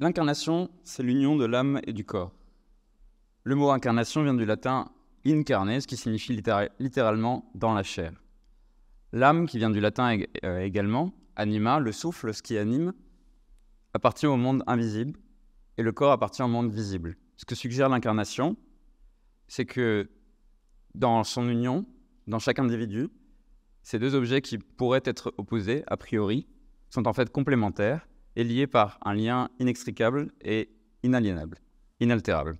L'incarnation, c'est l'union de l'âme et du corps. Le mot incarnation vient du latin ce qui signifie littéralement dans la chair. L'âme, qui vient du latin euh, également, anima, le souffle, ce qui anime, appartient au monde invisible, et le corps appartient au monde visible. Ce que suggère l'incarnation, c'est que dans son union, dans chaque individu, ces deux objets qui pourraient être opposés, a priori, sont en fait complémentaires est lié par un lien inextricable et inaliénable, inaltérable.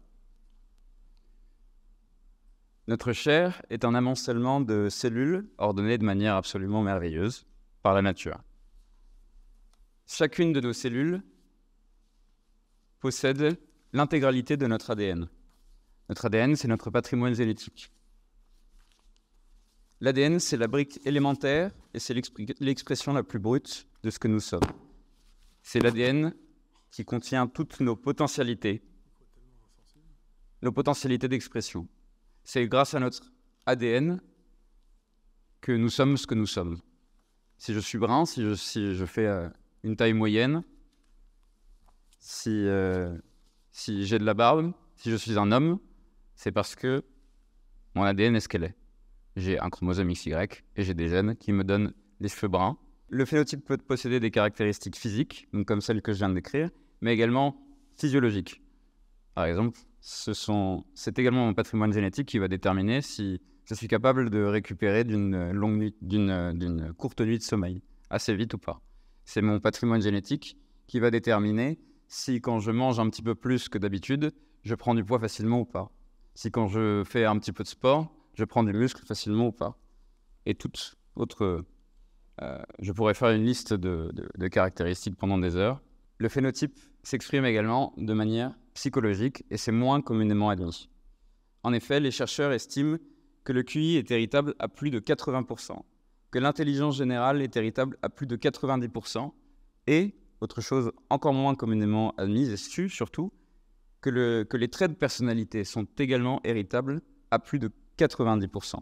Notre chair est un amoncellement de cellules ordonnées de manière absolument merveilleuse par la nature. Chacune de nos cellules possède l'intégralité de notre ADN. Notre ADN, c'est notre patrimoine génétique. L'ADN, c'est la brique élémentaire et c'est l'expression la plus brute de ce que nous sommes. C'est l'ADN qui contient toutes nos potentialités, nos potentialités d'expression. C'est grâce à notre ADN que nous sommes ce que nous sommes. Si je suis brun, si je, fais euh, une taille moyenne, si, euh, si j'ai de la barbe, si je suis un homme, c'est parce que mon ADN est ce qu'elle est. J'ai un chromosome XY et j'ai des gènes qui me donnent les cheveux bruns le phénotype peut posséder des caractéristiques physiques, comme celles que je viens de décrire, mais également physiologiques. Par exemple, c'est également mon patrimoine génétique qui va déterminer si je suis capable de récupérer d'une courte nuit de sommeil, assez vite ou pas. C'est mon patrimoine génétique qui va déterminer si quand je mange un petit peu plus que d'habitude, je prends du poids facilement ou pas. Si quand je fais un petit peu de sport, je prends du muscle facilement ou pas. Et toutes autres. Euh, je pourrais faire une liste de, caractéristiques pendant des heures. Le phénotype s'exprime également de manière psychologique et c'est moins communément admis. En effet, les chercheurs estiment que le QI est héritable à plus de 80%, que l'intelligence générale est héritable à plus de 90% et, autre chose encore moins communément admise et su surtout, que, le, que les traits de personnalité sont également héritables à plus de 90%.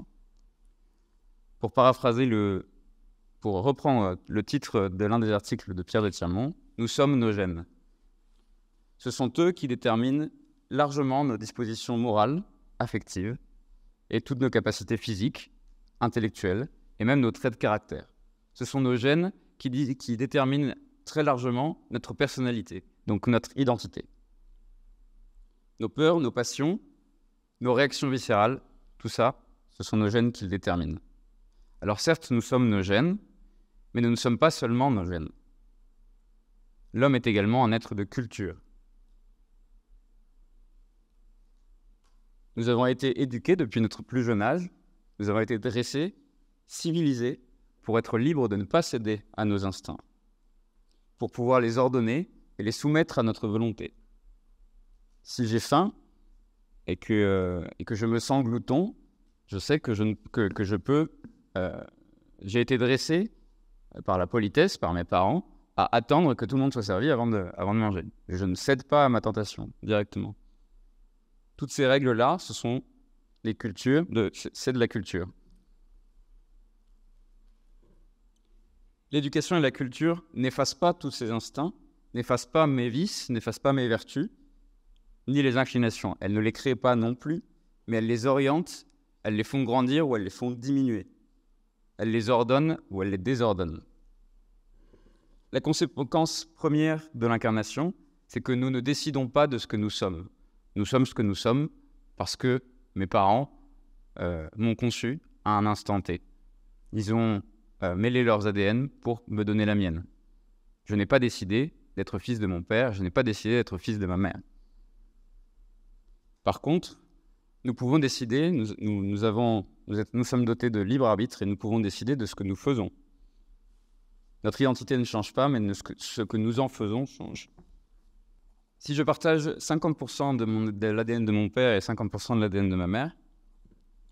Pour paraphraser le pour reprendre euh, le titre de l'un des articles de Pierre de Tiamont, nous sommes nos gènes. Ce sont eux qui déterminent largement nos dispositions morales, affectives, et toutes nos capacités physiques, intellectuelles, et même nos traits de caractère. Ce sont nos gènes qui, qui déterminent très largement notre personnalité, donc notre identité. Nos peurs, nos passions, nos réactions viscérales, tout ça, ce sont nos gènes qui le déterminent. Alors certes, nous sommes nos gènes, mais nous ne sommes pas seulement nos gènes. L'homme est également un être de culture. Nous avons été éduqués depuis notre plus jeune âge, nous avons été dressés, civilisés, pour être libres de ne pas céder à nos instincts, pour pouvoir les ordonner et les soumettre à notre volonté. Si j'ai faim et que, euh, et que je me sens glouton, je sais que je, que, que je peux... Euh, j'ai été dressé par la politesse, par mes parents, à attendre que tout le monde soit servi avant de, manger. Je ne cède pas à ma tentation directement. Toutes ces règles-là, ce sont les cultures, de, c'est de la culture. L'éducation et la culture n'effacent pas tous ces instincts, n'effacent pas mes vices, n'effacent pas mes vertus, ni les inclinations. Elles ne les créent pas non plus, mais elles les orientent, elles les font grandir ou elles les font diminuer. Elle les ordonne ou elle les désordonne. La conséquence première de l'incarnation, c'est que nous ne décidons pas de ce que nous sommes. Nous sommes ce que nous sommes parce que mes parents euh, m'ont conçu à un instant T. Ils ont euh, mêlé leurs ADN pour me donner la mienne. Je n'ai pas décidé d'être fils de mon père, je n'ai pas décidé d'être fils de ma mère. Par contre, nous pouvons décider, nous avons nous, sommes dotés de libre arbitre et nous pouvons décider de ce que nous faisons. Notre identité ne change pas, mais ce que nous en faisons change. Si je partage 50% de, l'ADN de mon père et 50% de l'ADN de ma mère,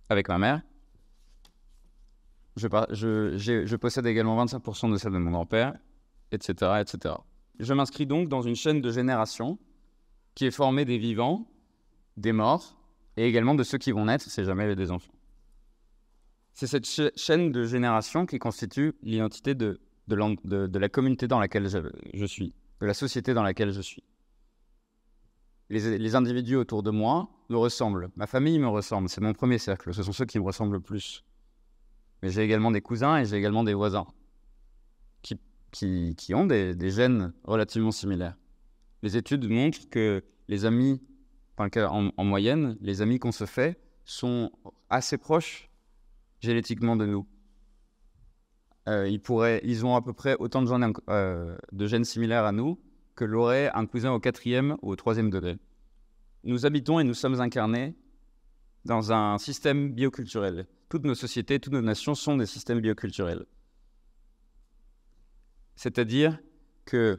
avec ma mère, je, possède également 25% de celle de mon grand-père, etc., etc. Je m'inscris donc dans une chaîne de génération qui est formée des vivants, des morts, et également de ceux qui vont naître, si jamais les des enfants. C'est cette chaîne de génération qui constitue l'identité de, de, la communauté dans laquelle je, suis, de la société dans laquelle je suis. Les, individus autour de moi me ressemblent. Ma famille me ressemble. C'est mon premier cercle. Ce sont ceux qui me ressemblent le plus. Mais j'ai également des cousins et j'ai également des voisins qui, ont des, gènes relativement similaires. Les études montrent que les amis en, moyenne, les amis qu'on se fait sont assez proches génétiquement de nous. Euh, ils, ils ont à peu près autant de gènes, euh, de gènes similaires à nous que l'aurait un cousin au quatrième ou au troisième degré. Nous habitons et nous sommes incarnés dans un système bioculturel. Toutes nos sociétés, toutes nos nations sont des systèmes bioculturels. C'est-à-dire que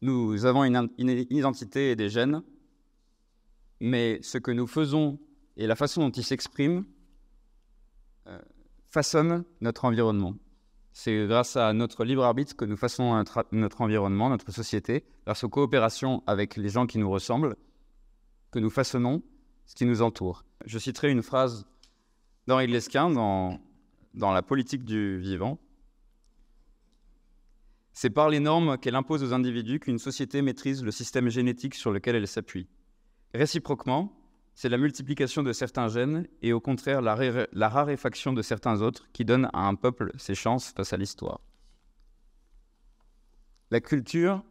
nous avons une, une, identité et des gènes, mais ce que nous faisons et la façon dont ils s'expriment façonne notre environnement. C'est grâce à notre libre arbitre que nous façonnons notre environnement, notre société, grâce aux coopérations avec les gens qui nous ressemblent, que nous façonnons ce qui nous entoure. Je citerai une phrase d'Henri Lesquin dans, dans La politique du vivant. C'est par les normes qu'elle impose aux individus qu'une société maîtrise le système génétique sur lequel elle s'appuie. Réciproquement, c'est la multiplication de certains gènes et au contraire la, raréfaction de certains autres qui donne à un peuple ses chances face à l'histoire. La culture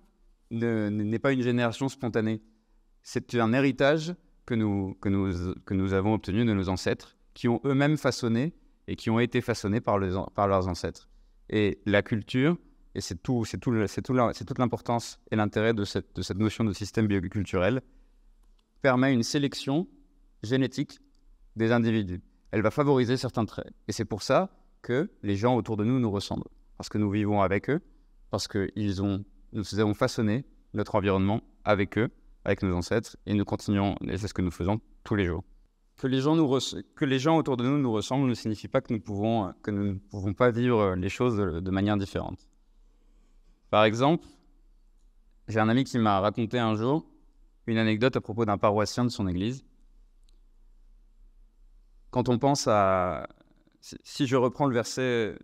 n'est pas une génération spontanée, c'est un héritage que nous, que, nous, avons obtenu de nos ancêtres, qui ont eux-mêmes façonné et qui ont été façonnés par, leurs ancêtres. Et la culture, et c'est tout, c'est tout, c'est tout c'est toute l'importance et l'intérêt de cette notion de système bioculturel, permet une sélection génétique des individus. Elle va favoriser certains traits. Et c'est pour ça que les gens autour de nous nous ressemblent. Parce que nous vivons avec eux, parce que ils ont, nous avons façonné notre environnement avec eux, avec nos ancêtres, et nous continuons, et c'est ce que nous faisons tous les jours. Que les, gens que les gens autour de nous nous ressemblent ne signifie pas que nous, pouvons, que nous ne pouvons pas vivre les choses de manière différente. Par exemple, j'ai un ami qui m'a raconté un jour une anecdote à propos d'un paroissien de son église. Quand on pense à... Si je reprends le verset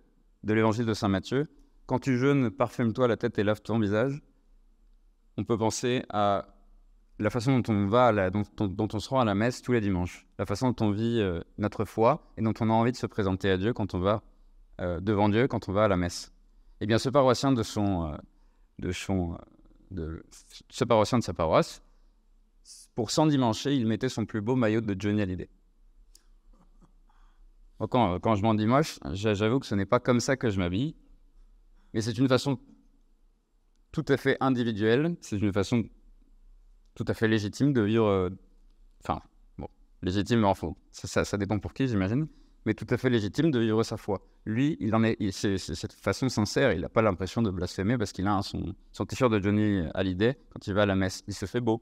de l'évangile de Saint Matthieu, quand tu jeûnes, parfume-toi la tête et lave ton visage, on peut penser à la façon dont on va, la, dont, on se rend à la messe tous les dimanches, la façon dont on vit euh, notre foi et dont on a envie de se présenter à Dieu quand on va euh, devant Dieu, quand on va à la messe. Eh bien, ce paroissien de son, euh, de son, de ce paroissien de sa paroisse, pour s'endimancher, il mettait son plus beau maillot de Johnny Hallyday. Quand, quand je m'endimanche, j'avoue que ce n'est pas comme ça que je m'habille. Mais c'est une façon tout à fait individuelle, c'est une façon tout à fait légitime de vivre. Euh, enfin, bon, légitime, mais ça, dépend pour qui, j'imagine. Mais tout à fait légitime de vivre sa foi. Lui, il en est, c'est, cette façon sincère. Il n'a pas l'impression de blasphémer parce qu'il a son, son t-shirt de Johnny Hallyday quand il va à la messe. Il se fait beau.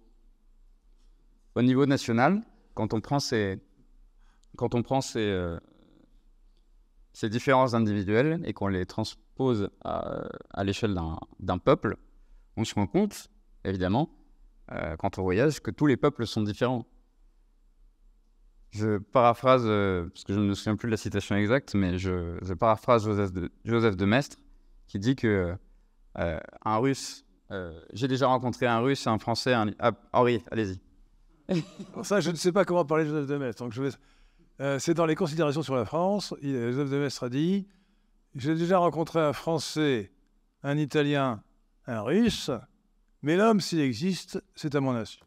Au niveau national, quand on prend ces, quand on prend ces, euh, ces différences individuelles et qu'on les transpose à, à l'échelle d'un peuple, on se rend compte, évidemment, euh, quand on voyage, que tous les peuples sont différents. Je paraphrase, euh, parce que je ne me souviens plus de la citation exacte, mais je, je paraphrase Joseph de, Joseph de qui dit que un Russe, j'ai déjà rencontré un Russe, un Français, un... Ah, Henri, allez-y. Pour ça, je ne sais pas comment parler Joseph de Maistre. Donc je euh, c'est dans les considérations sur la France. Joseph de Maistre a dit J'ai déjà rencontré un Français, un Italien, un Russe, mais l'homme, s'il existe, c'est à mon nation.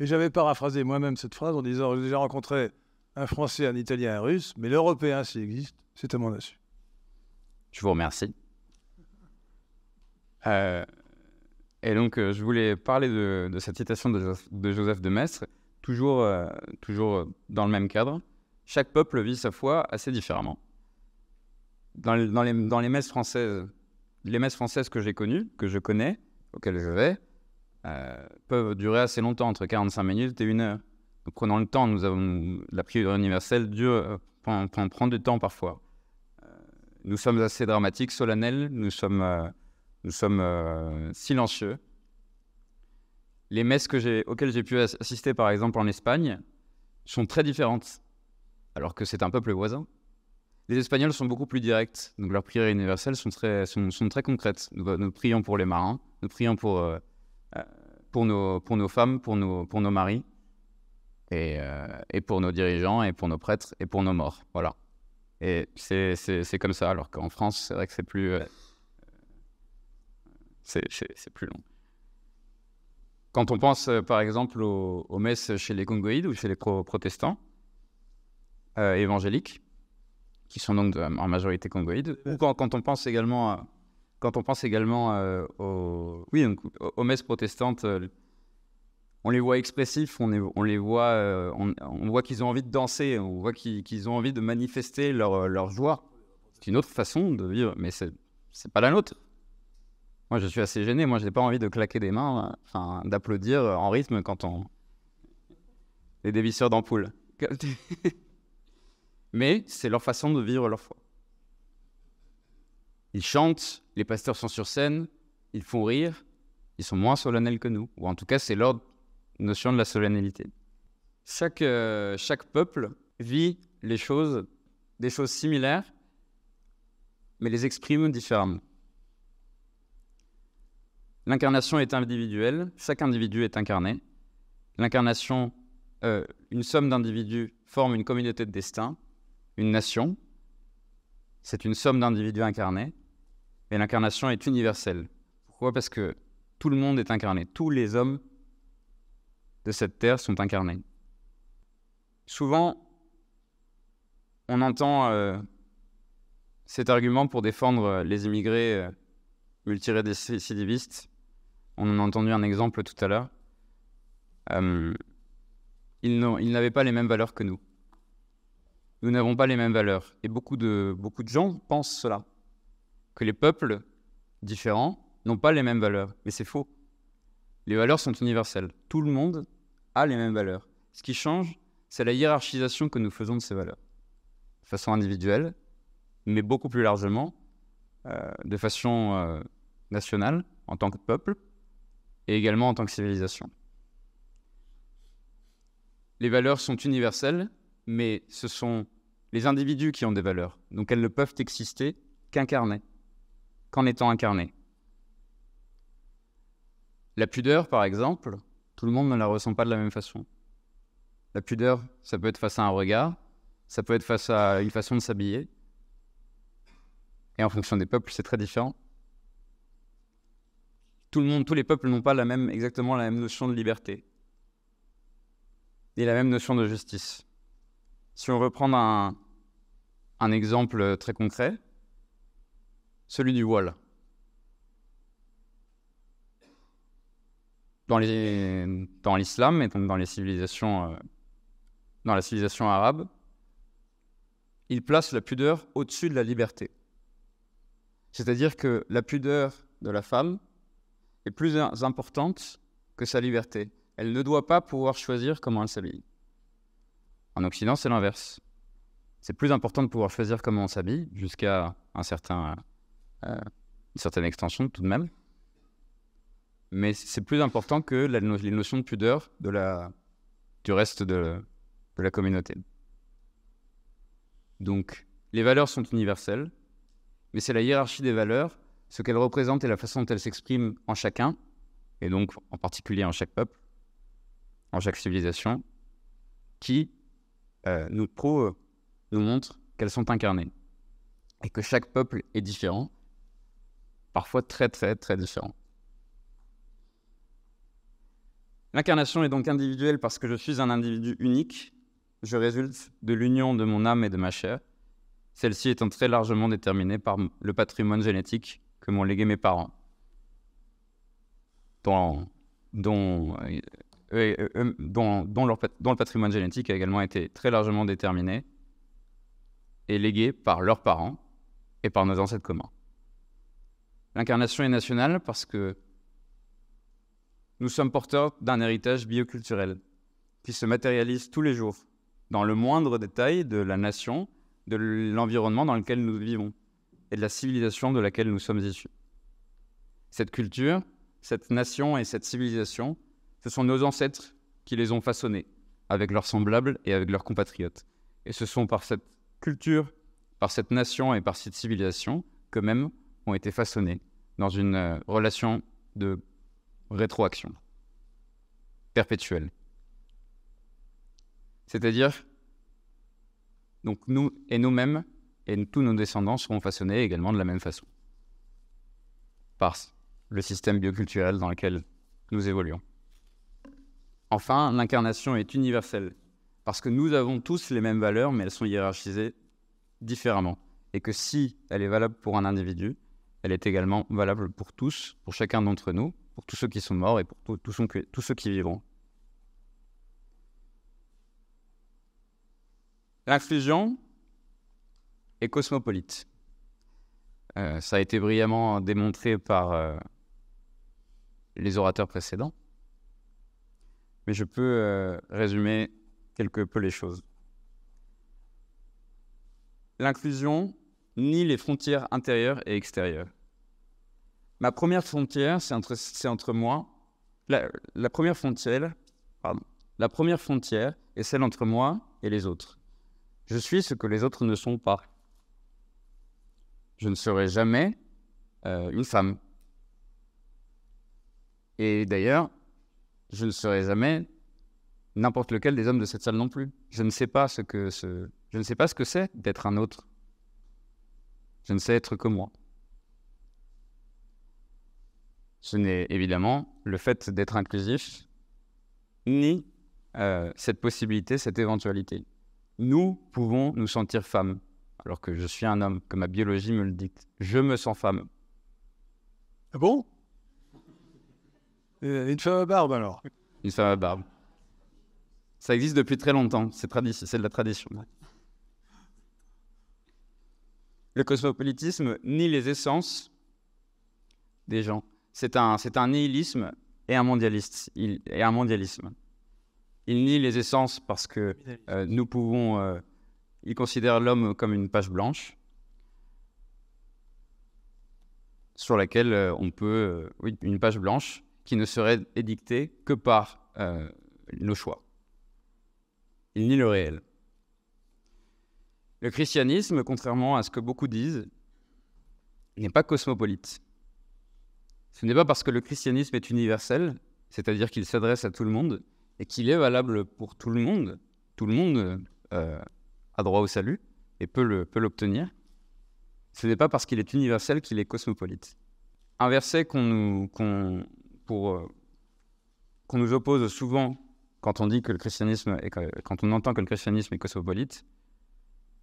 Et j'avais paraphrasé moi-même cette phrase en disant J'ai déjà rencontré un Français, un Italien, un Russe, mais l'Européen, s'il existe, c'est à mon nation. Je vous remercie. Euh, et donc, euh, je voulais parler de, cette citation de, Joseph de Maistre, toujours, euh, toujours euh, dans le même cadre. Chaque peuple vit sa foi assez différemment. Dans, dans, les, dans les, messes françaises, les messes françaises que j'ai connues, que je connais, auxquelles je vais, peuvent durer assez longtemps, entre 45 minutes et une heure. Nous prenons le temps, nous avons la prière universelle, Dieu prend, prend, du temps parfois. nous sommes assez dramatiques, solennels, nous sommes nous sommes euh, silencieux. Les messes que auxquelles j'ai pu assister, par exemple, en Espagne, sont très différentes, alors que c'est un peuple voisin. Les Espagnols sont beaucoup plus directs, donc leurs prières universelles sont très, sont, très concrètes. Nous, prions pour les marins, nous prions pour, euh, euh, pour, nos, pour nos femmes, pour nos, pour nos maris, et, et pour nos dirigeants, et pour nos prêtres, et pour nos morts. Voilà. Et c'est comme ça, alors qu'en France, c'est vrai que c'est plus c'est plus long. Quand on pense euh, par exemple aux, messes chez les congoïdes ou chez les protestants euh, évangéliques, qui sont donc en majorité congoïdes, ou quand, on pense également, quand on pense également euh, aux, oui, aux messes protestantes, on les voit expressifs, on, les, on les voit, on, voit qu'ils ont envie de danser, on voit qu'ils ont envie de manifester leur, leur joie. C'est une autre façon de vivre, mais c'est pas la nôtre. Moi, je suis assez gêné. Moi, je n'ai pas envie de claquer des mains, enfin, d'applaudir en rythme quand on. Les dévisseurs d'ampoule. Mais c'est leur façon de vivre leur foi. Ils chantent, les pasteurs sont sur scène, ils font rire, ils sont moins solennels que nous. Ou en tout cas, c'est leur notion de la solennité. Chaque, euh, chaque peuple vit les choses, des choses similaires, mais les exprime différemment. L'incarnation est individuelle, chaque individu est incarné. L'incarnation, euh, une somme d'individus forme une communauté de destin, une nation. C'est une somme d'individus incarnés. Et l'incarnation est universelle. Pourquoi Parce que tout le monde est incarné. Tous les hommes de cette terre sont incarnés. Souvent, on entend euh, cet argument pour défendre euh, les immigrés multirécidivistes on en a entendu un exemple tout à l'heure. Euh, ils n'avaient pas les mêmes valeurs que nous. Nous n'avons pas les mêmes valeurs. Et beaucoup de, beaucoup de gens pensent cela, que les peuples différents n'ont pas les mêmes valeurs. Mais c'est faux. Les valeurs sont universelles. Tout le monde a les mêmes valeurs. Ce qui change, c'est la hiérarchisation que nous faisons de ces valeurs. De façon individuelle, mais beaucoup plus largement, euh, de façon euh, nationale, en tant que peuple, et également en tant que civilisation. Les valeurs sont universelles, mais ce sont les individus qui ont des valeurs, donc elles ne peuvent exister qu'incarnées, qu'en étant incarnées. La pudeur, par exemple, tout le monde ne la ressent pas de la même façon. La pudeur, ça peut être face à un regard, ça peut être face à une façon de s'habiller. Et en fonction des peuples, c'est très différent. Tout le monde, tous les peuples n'ont pas la même, exactement la même notion de liberté et la même notion de justice. Si on veut prendre un, exemple très concret, celui du voile. Dans l'islam et dans les civilisations, euh, dans la civilisation arabe, il place la pudeur au-dessus de la liberté. C'est-à-dire que la pudeur de la femme est plus importante que sa liberté. Elle ne doit pas pouvoir choisir comment elle s'habille. En Occident, c'est l'inverse. C'est plus important de pouvoir choisir comment on s'habille, jusqu'à un certain, euh, une certaine extension tout de même. Mais c'est plus important que la, les notions de pudeur de la, du reste de, de la communauté. Donc, les valeurs sont universelles, mais c'est la hiérarchie des valeurs ce qu'elle représente et la façon dont elle s'exprime en chacun, et donc en particulier en chaque peuple, en chaque civilisation, qui euh, nous prouve, nous montre qu'elles sont incarnées. Et que chaque peuple est différent, parfois très très très différent. L'incarnation est donc individuelle parce que je suis un individu unique, je résulte de l'union de mon âme et de ma chair, celle-ci étant très largement déterminée par le patrimoine génétique que m'ont légué mes parents, dont, euh, euh, euh, dont le patrimoine génétique a également été très largement déterminé et légué par leurs parents et par nos ancêtres communs. L'incarnation est nationale parce que nous sommes porteurs d'un héritage bioculturel qui se matérialise tous les jours dans le moindre détail de la nation, de l'environnement dans lequel nous vivons et de la civilisation de laquelle nous sommes issus. Cette culture, cette nation et cette civilisation, ce sont nos ancêtres qui les ont façonnés, avec leurs semblables et avec leurs compatriotes. Et ce sont par cette culture, par cette nation et par cette civilisation qu'eux-mêmes ont été façonnés dans une euh, relation de rétroaction perpétuelle. C'est-à-dire, donc nous et nous-mêmes, et tous nos descendants seront façonnés également de la même façon, par le système bioculturel dans lequel nous évoluons. Enfin, l'incarnation est universelle, parce que nous avons tous les mêmes valeurs, mais elles sont hiérarchisées différemment, et que si elle est valable pour un individu, elle est également valable pour tous, pour chacun d'entre nous, pour tous ceux qui sont morts et pour tous, tous ceux qui vivront. L'inclusion, et cosmopolite. Euh, ça a été brillamment démontré par euh, les orateurs précédents, mais je peux euh, résumer quelque peu les choses. L'inclusion nie les frontières intérieures et extérieures. Ma première frontière, c'est entre, moi, la première frontière, la première frontière est celle entre moi et les autres. Je suis ce que les autres ne sont pas je ne serai jamais euh, une femme. Et d'ailleurs, je ne serai jamais n'importe lequel des hommes de cette salle non plus. Je ne sais pas ce que ce... je ne sais pas ce que c'est d'être un autre. Je ne sais être que moi. Ce n'est évidemment le fait d'être inclusif ni euh, cette possibilité, cette éventualité. Nous pouvons nous sentir femmes alors que je suis un homme, que ma biologie me le dicte. Je me sens femme. Ah bon Une femme à barbe alors Une femme à barbe. Ça existe depuis très longtemps, c'est de la tradition. Le cosmopolitisme nie les essences des gens. C'est un, nihilisme et un, mondialisme. Il nie les essences parce que euh, nous pouvons euh, il considère l'homme comme une page blanche sur laquelle euh, on peut, euh, oui, une page blanche qui ne serait édictée que par euh, nos choix. Il nie le réel. Le christianisme, contrairement à ce que beaucoup disent, n'est pas cosmopolite. Ce n'est pas parce que le christianisme est universel, c'est-à-dire qu'il s'adresse à tout le monde, et qu'il est valable pour tout le monde, tout le monde a droit au salut et peut l'obtenir. Peut ce n'est pas parce qu'il est universel qu'il est cosmopolite. Un verset qu'on nous, qu'on euh, nous oppose souvent quand on dit que le christianisme est, quand on entend que le christianisme est cosmopolite,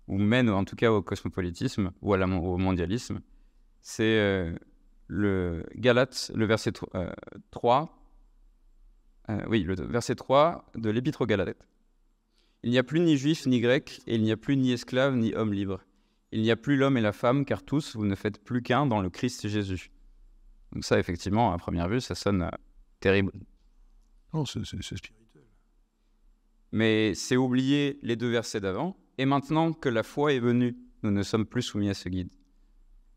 ou mène en tout cas au cosmopolitisme ou à au mondialisme, c'est euh, le Galates, le verset 3, euh, oui, le verset 3 de l'Épître aux Galates. Il n'y a plus ni juif ni grec, et il n'y a plus ni esclave ni homme libre. Il n'y a plus l'homme et la femme, car tous, vous ne faites plus qu'un dans le Christ Jésus. Donc ça, effectivement, à première vue, ça sonne euh, terrible. Non, c'est spirituel. Mais c'est oublier les deux versets d'avant. Et maintenant que la foi est venue, nous ne sommes plus soumis à ce guide.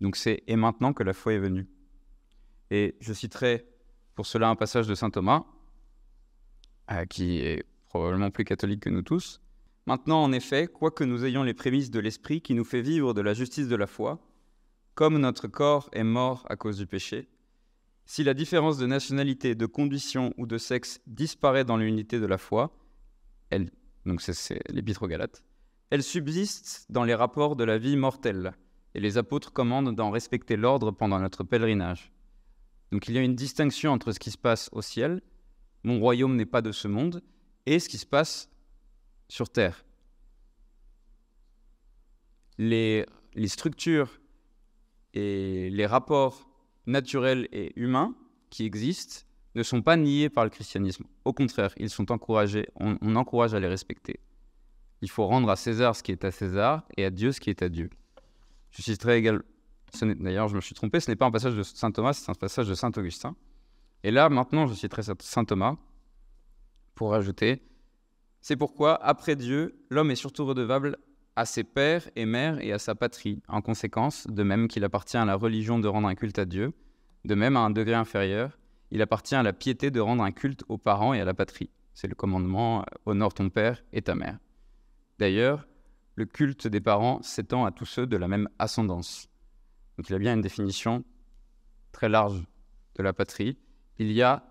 Donc c'est et maintenant que la foi est venue. Et je citerai pour cela un passage de Saint Thomas, euh, qui est probablement plus catholique que nous tous. Maintenant, en effet, quoique nous ayons les prémices de l'esprit qui nous fait vivre de la justice de la foi, comme notre corps est mort à cause du péché, si la différence de nationalité, de condition ou de sexe disparaît dans l'unité de la foi, elle, donc c'est l'épître Galates, elle subsiste dans les rapports de la vie mortelle, et les apôtres commandent d'en respecter l'ordre pendant notre pèlerinage. Donc il y a une distinction entre ce qui se passe au ciel, mon royaume n'est pas de ce monde, et ce qui se passe sur Terre. Les, les structures et les rapports naturels et humains qui existent ne sont pas niés par le christianisme. Au contraire, ils sont encouragés, on, on, encourage à les respecter. Il faut rendre à César ce qui est à César et à Dieu ce qui est à Dieu. Je citerai également, d'ailleurs je me suis trompé, ce n'est pas un passage de Saint Thomas, c'est un passage de Saint Augustin. Et là maintenant je citerai Saint Thomas pour rajouter C'est pourquoi, après Dieu, l'homme est surtout redevable à ses pères et mères et à sa patrie, en conséquence, de même qu'il appartient à la religion de rendre un culte à Dieu, de même à un degré inférieur, il appartient à la piété de rendre un culte aux parents et à la patrie. C'est le commandement euh, honore ton père et ta mère. D'ailleurs, le culte des parents s'étend à tous ceux de la même ascendance. Donc il y a bien une définition très large de la patrie. Il y a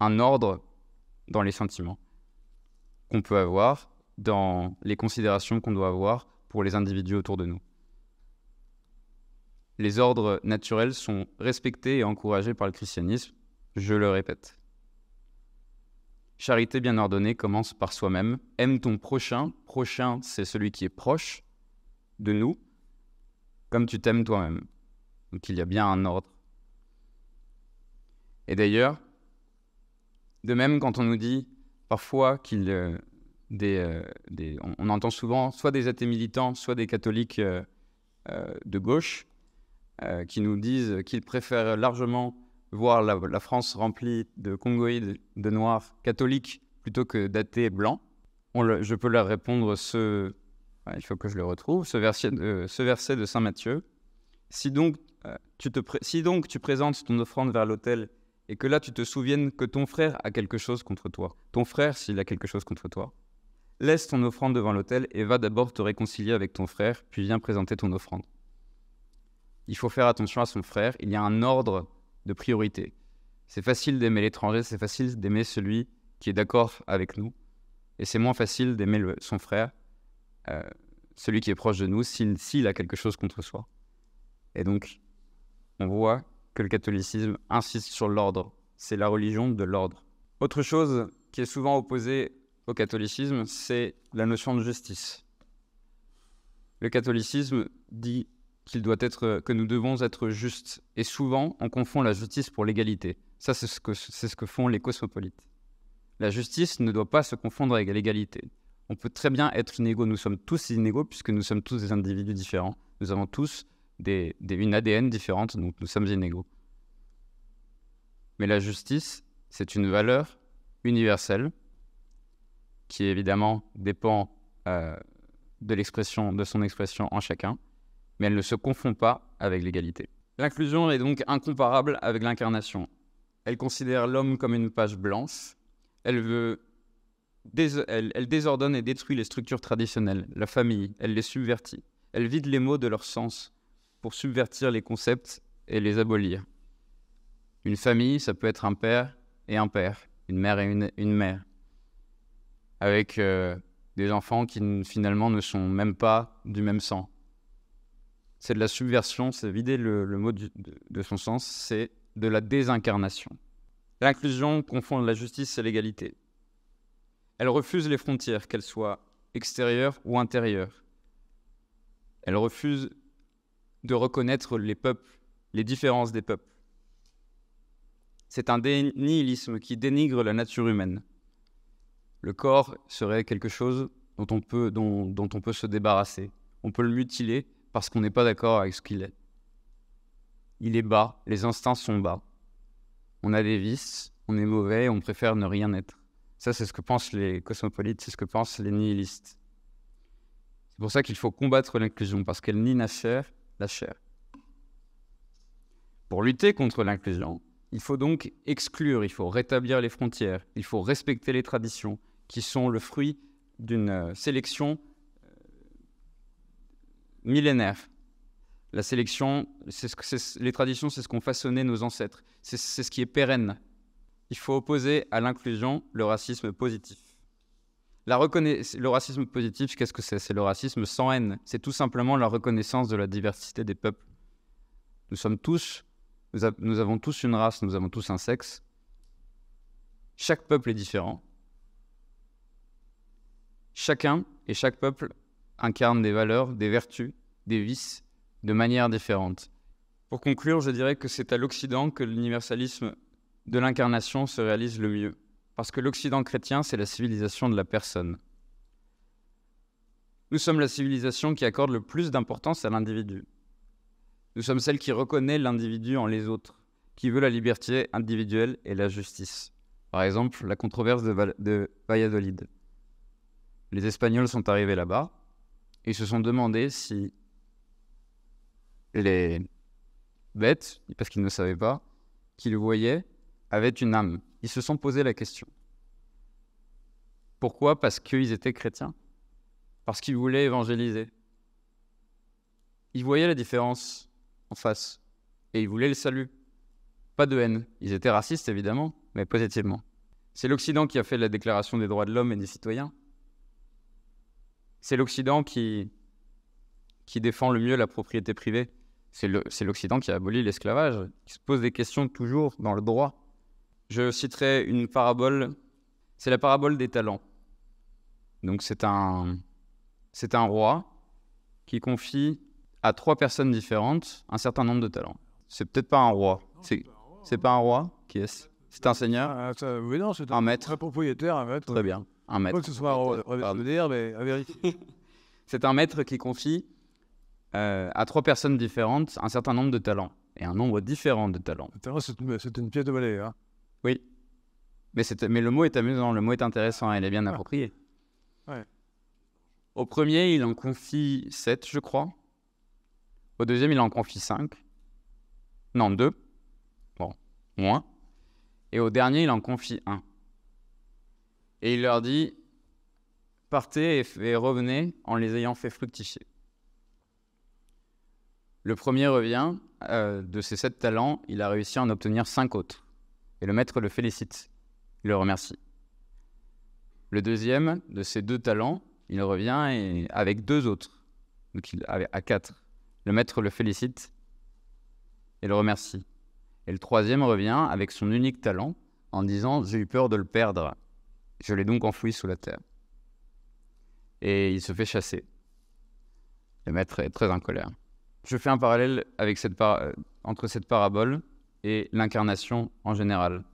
un ordre dans les sentiments qu'on peut avoir, dans les considérations qu'on doit avoir pour les individus autour de nous. Les ordres naturels sont respectés et encouragés par le christianisme, je le répète. Charité bien ordonnée commence par soi-même. Aime ton prochain. Prochain, c'est celui qui est proche de nous, comme tu t'aimes toi-même. Donc il y a bien un ordre. Et d'ailleurs, de même, quand on nous dit parfois qu'il. Euh, des, euh, on, entend souvent soit des athées militants, soit des catholiques euh, de gauche qui nous disent qu'ils préfèrent largement voir la, France remplie de congoïdes, de noirs catholiques plutôt que d'athées blancs. je peux leur répondre ce. il faut que je le retrouve, ce verset de, saint Matthieu. si donc tu présentes ton offrande vers l'autel et que là tu te souviennes que ton frère a quelque chose contre toi, ton frère s'il a quelque chose contre toi, laisse ton offrande devant l'autel et va d'abord te réconcilier avec ton frère, puis viens présenter ton offrande. Il faut faire attention à son frère, il y a un ordre de priorité. C'est facile d'aimer l'étranger, c'est facile d'aimer celui qui est d'accord avec nous, et c'est moins facile d'aimer son frère, euh, celui qui est proche de nous, s'il a quelque chose contre soi. Et donc, on voit que le catholicisme insiste sur l'ordre. C'est la religion de l'ordre. Autre chose qui est souvent opposée au catholicisme, c'est la notion de justice. Le catholicisme dit qu'il doit être, que nous devons être justes. Et souvent, on confond la justice pour l'égalité. Ça, c'est ce, que, c'est ce que font les cosmopolites. La justice ne doit pas se confondre avec l'égalité. On peut très bien être inégaux. Nous sommes tous inégaux puisque nous sommes tous des individus différents. Nous avons tous des, une ADN différente, donc nous sommes inégaux. Mais la justice, c'est une valeur universelle qui évidemment dépend euh, de l'expression, de son expression en chacun, mais elle ne se confond pas avec l'égalité. L'inclusion est donc incomparable avec l'incarnation. Elle considère l'homme comme une page blanche. Elle veut elle désordonne et détruit les structures traditionnelles, la famille. Elle les subvertit. Elle vide les mots de leur sens pour subvertir les concepts et les abolir. Une famille, ça peut être un père et un père, une mère et une, une mère, avec euh, des enfants qui finalement ne sont même pas du même sang. C'est de la subversion, c'est vider le, mot de, de son sens, c'est de la désincarnation. L'inclusion confond la justice et l'égalité. Elle refuse les frontières, qu'elles soient extérieures ou intérieures. Elle refuse de reconnaître les peuples, les différences des peuples. C'est un nihilisme qui dénigre la nature humaine. Le corps serait quelque chose dont on peut, dont, on peut se débarrasser. On peut le mutiler parce qu'on n'est pas d'accord avec ce qu'il est. Il est bas, les instincts sont bas. On a des vices, on est mauvais, on préfère ne rien être. Ça, c'est ce que pensent les cosmopolites, c'est ce que pensent les nihilistes. C'est pour ça qu'il faut combattre l'inclusion, parce qu'elle nie Nasser, chair. Pour lutter contre l'inclusion, il faut donc exclure, il faut rétablir les frontières, il faut respecter les traditions qui sont le fruit d'une euh, sélection euh, millénaire. La sélection, c'est les traditions, c'est ce qu'ont façonné nos ancêtres, c'est ce qui est pérenne. Il faut opposer à l'inclusion le racisme positif le racisme positif, qu'est-ce que c'est C'est le racisme sans haine. C'est tout simplement la reconnaissance de la diversité des peuples. Nous sommes tous, nous, avons tous une race, nous avons tous un sexe. Chaque peuple est différent. Chacun et chaque peuple incarne des valeurs, des vertus, des vices de manière différente. Pour conclure, je dirais que c'est à l'Occident que l'universalisme de l'incarnation se réalise le mieux. Parce que l'Occident chrétien, c'est la civilisation de la personne. Nous sommes la civilisation qui accorde le plus d'importance à l'individu. Nous sommes celle qui reconnaît l'individu en les autres, qui veut la liberté individuelle et la justice. Par exemple, la controverse de, Valladolid. Les Espagnols sont arrivés là-bas et se sont demandé si les bêtes, parce qu'ils ne savaient pas, qu'ils voyaient, avaient une âme ils se sont posé la question. Pourquoi Parce qu'ils étaient chrétiens, parce qu'ils voulaient évangéliser. Ils voyaient la différence en face et ils voulaient le salut. Pas de haine. Ils étaient racistes, évidemment, mais positivement. C'est l'Occident qui a fait la déclaration des droits de l'homme et des citoyens. C'est l'Occident qui, qui défend le mieux la propriété privée. C'est l'Occident qui a aboli l'esclavage, qui se pose des questions toujours dans le droit. Je citerai une parabole, c'est la parabole des talents. Donc c'est un, c'est un roi qui confie à trois personnes différentes un certain nombre de talents. C'est peut-être pas un roi. C'est, pas un roi Qui est-ce C'est un seigneur ah, un, maître. Un propriétaire, un maître. Très bien, un maître. que ce soit un roi, mais à vérifier. c'est un maître qui confie euh, à trois personnes différentes un certain nombre de talents et un nombre différent de talents. c'est une, pièce de valet, Hein. Oui. Mais, mais le mot est amusant, le mot est intéressant, il est bien approprié. Au premier, il en confie 7, je crois. Au deuxième, il en confie 5. Non, deux. Bon, moins. Et au dernier, il en confie 1. Et il leur dit, partez et, revenez en les ayant fait fructifier. Le premier revient, euh, de ses sept talents, il a réussi à en obtenir cinq autres et le maître le félicite, il le remercie. Le deuxième de ses deux talents, il revient et, avec deux autres, donc il, à quatre. Le maître le félicite et le remercie. Et le troisième revient avec son unique talent en disant J'ai eu peur de le perdre. Je l'ai donc enfoui sous la terre. Et il se fait chasser. Le maître est très en colère. Je fais un parallèle euh, entre cette parabole et l'incarnation en général.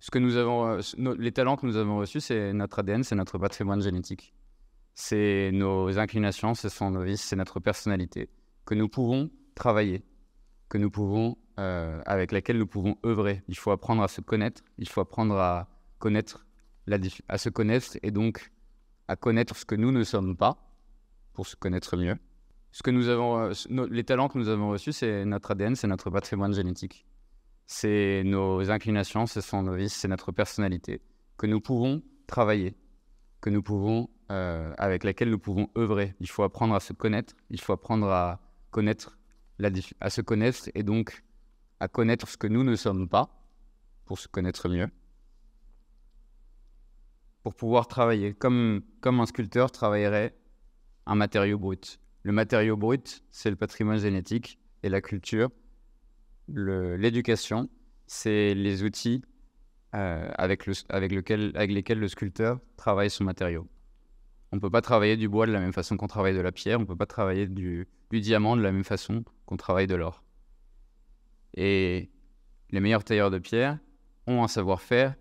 Ce que nous avons, euh, les talents que nous avons reçus, c'est notre ADN, c'est notre patrimoine génétique. C'est nos inclinations, ce sont nos vices, c'est notre personnalité que nous pouvons travailler, que nous pouvons, euh, avec laquelle nous pouvons œuvrer. Il faut apprendre à se connaître, il faut apprendre à connaître la, à se connaître et donc à connaître ce que nous ne sommes pas pour se connaître mieux ce que nous avons, euh, les talents que nous avons reçus, c'est notre ADN, c'est notre patrimoine génétique. C'est nos inclinations, ce sont nos vices, c'est notre personnalité que nous pouvons travailler, que nous pouvons, euh, avec laquelle nous pouvons œuvrer. Il faut apprendre à se connaître, il faut apprendre à connaître, la, à se connaître et donc à connaître ce que nous ne sommes pas pour se connaître mieux, pour pouvoir travailler comme, comme un sculpteur travaillerait un matériau brut le matériau brut, c'est le patrimoine génétique et la culture. L'éducation, c'est les outils euh, avec, lesquels le sculpteur travaille son matériau. On ne peut pas travailler du bois de la même façon qu'on travaille de la pierre, on ne peut pas travailler du, diamant de la même façon qu'on travaille de l'or. Et les meilleurs tailleurs de pierre ont un savoir-faire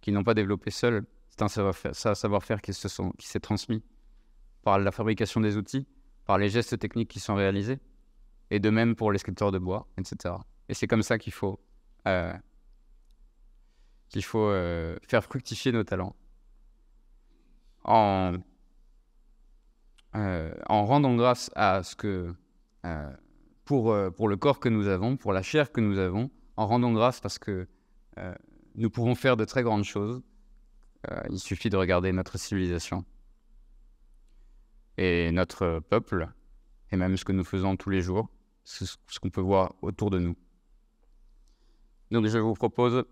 qu'ils n'ont pas développé seuls. C'est un savoir-faire savoir qui s'est transmis par la fabrication des outils, par les gestes techniques qui sont réalisés, et de même pour les sculpteurs de bois, etc. Et c'est comme ça qu'il faut, euh, qu'il faut euh, faire fructifier nos talents euh, en, rendant grâce à ce que, pour, pour le corps que nous avons, pour la chair que nous avons, en rendant grâce parce que nous pouvons faire de très grandes choses. il suffit de regarder notre civilisation et notre peuple, et même ce que nous faisons tous les jours, ce qu'on peut voir autour de nous. Donc je vous propose,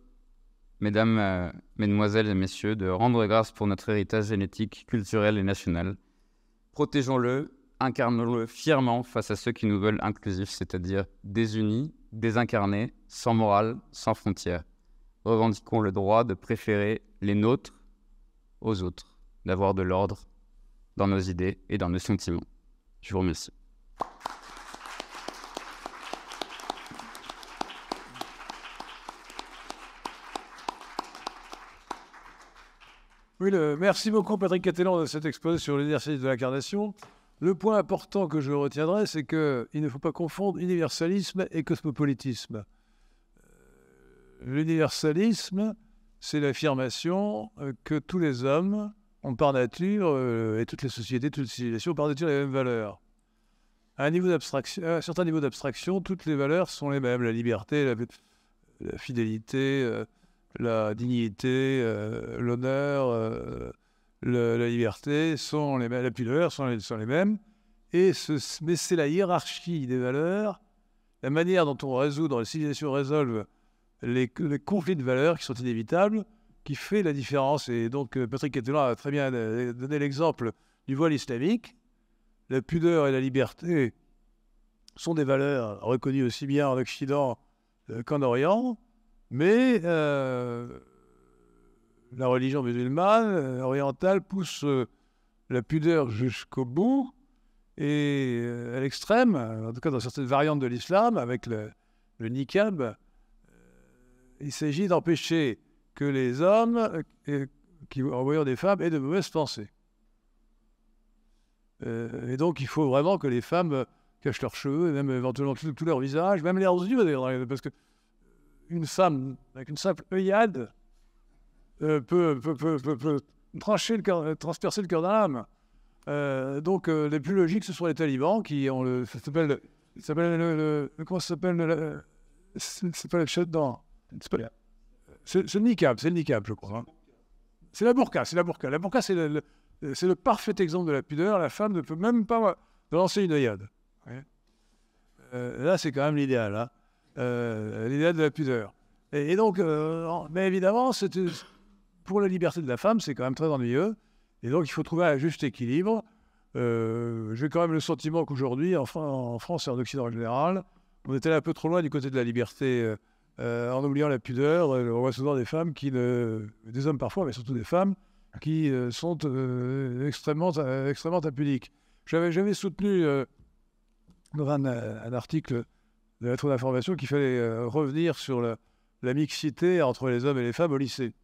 mesdames, euh, mesdemoiselles et messieurs, de rendre grâce pour notre héritage génétique, culturel et national. Protégeons-le, incarnons-le fièrement face à ceux qui nous veulent inclusifs, c'est-à-dire désunis, désincarnés, sans morale, sans frontières. Revendiquons le droit de préférer les nôtres aux autres, d'avoir de l'ordre dans nos idées et dans nos sentiments. Je vous remercie. Oui, merci beaucoup Patrick Catellan de cet exposé sur l'exercice de l'incarnation. Le point important que je retiendrai, c'est qu'il ne faut pas confondre universalisme et cosmopolitisme. Euh, l'universalisme, c'est l'affirmation euh, que tous les hommes, on par nature, euh, et toutes les sociétés, toutes les civilisations, ont par nature les mêmes valeurs. À un, niveau certain niveau d'abstraction, toutes les valeurs sont les mêmes. La liberté, la, fidélité, euh, la dignité, euh, l'honneur, la liberté, sont les mêmes, la pudeur sont les, mêmes. Et ce, mais c'est la hiérarchie des valeurs, la manière dont on résout, dont les civilisations résolvent les conflits de valeurs qui sont inévitables, qui fait la différence. Et donc, euh, Patrick était a très bien euh, donné l'exemple du voile islamique. La pudeur et la liberté sont des valeurs reconnues aussi bien en Occident euh, qu'en Orient, mais la religion musulmane orientale pousse la pudeur jusqu'au bout et à l'extrême, en tout cas dans certaines variantes de l'islam, avec le, le niqab, il s'agit d'empêcher que les hommes euh, qui, en des femmes aient de mauvaises pensées. Euh, et donc, il faut vraiment que les femmes euh, cachent leurs cheveux, et même éventuellement tout, leur visage, même leurs yeux parce que une femme avec une simple œillade peut, trancher le transpercer le cœur d'un âme. donc, les plus logiques, ce sont les talibans qui ont le. Ça s'appelle. Ça s'appelle le, le, Comment ça s'appelle C'est pas le shutdown. C'est pas c'est le niqab, c'est le niqab, je crois. Hein. C'est la burqa, c'est la burqa. La burqa, c'est le, parfait exemple de la pudeur. La femme ne peut même pas euh, lancer une oeillade euh, là, c'est quand même l'idéal, hein. euh, l'idéal de la pudeur. Et, donc, mais évidemment, pour la liberté de la femme, c'est quand même très ennuyeux. Et donc, il faut trouver un juste équilibre. J'ai quand même le sentiment qu'aujourd'hui, en, en, France et en Occident en général, on était allé un peu trop loin du côté de la liberté euh, en oubliant la pudeur. Euh, on voit souvent des femmes qui ne, des hommes parfois, mais surtout des femmes, qui euh, sont extrêmement, extrêmement impudiques. J'avais, jamais soutenu dans un, article de la Tour d'information qu'il fallait revenir sur la, mixité entre les hommes et les femmes au lycée.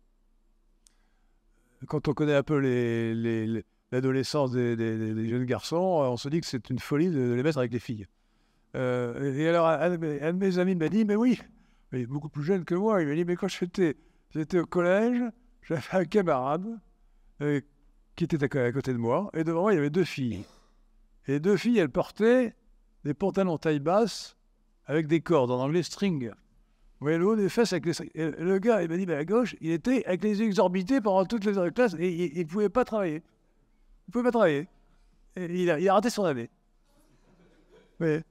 Quand on connaît un peu les, l'adolescence des, jeunes garçons, on se dit que c'est une folie de, les mettre avec les filles. et alors, un, de mes amis m'a dit, mais oui, mais beaucoup plus jeune que moi, il m'a dit, mais quand j'étais, j'étais au collège, j'avais un camarade euh, qui était à, côté de moi, et devant moi, il y avait deux filles. Et les deux filles, elles portaient des pantalons taille basse avec des cordes, en anglais string. Vous voyez le haut des fesses avec les le gars, il m'a dit, mais à gauche, il était avec les yeux exorbités pendant toutes les heures de classe, et il ne pouvait pas travailler. Il ne pouvait pas travailler. Et il, a, raté son année. voyez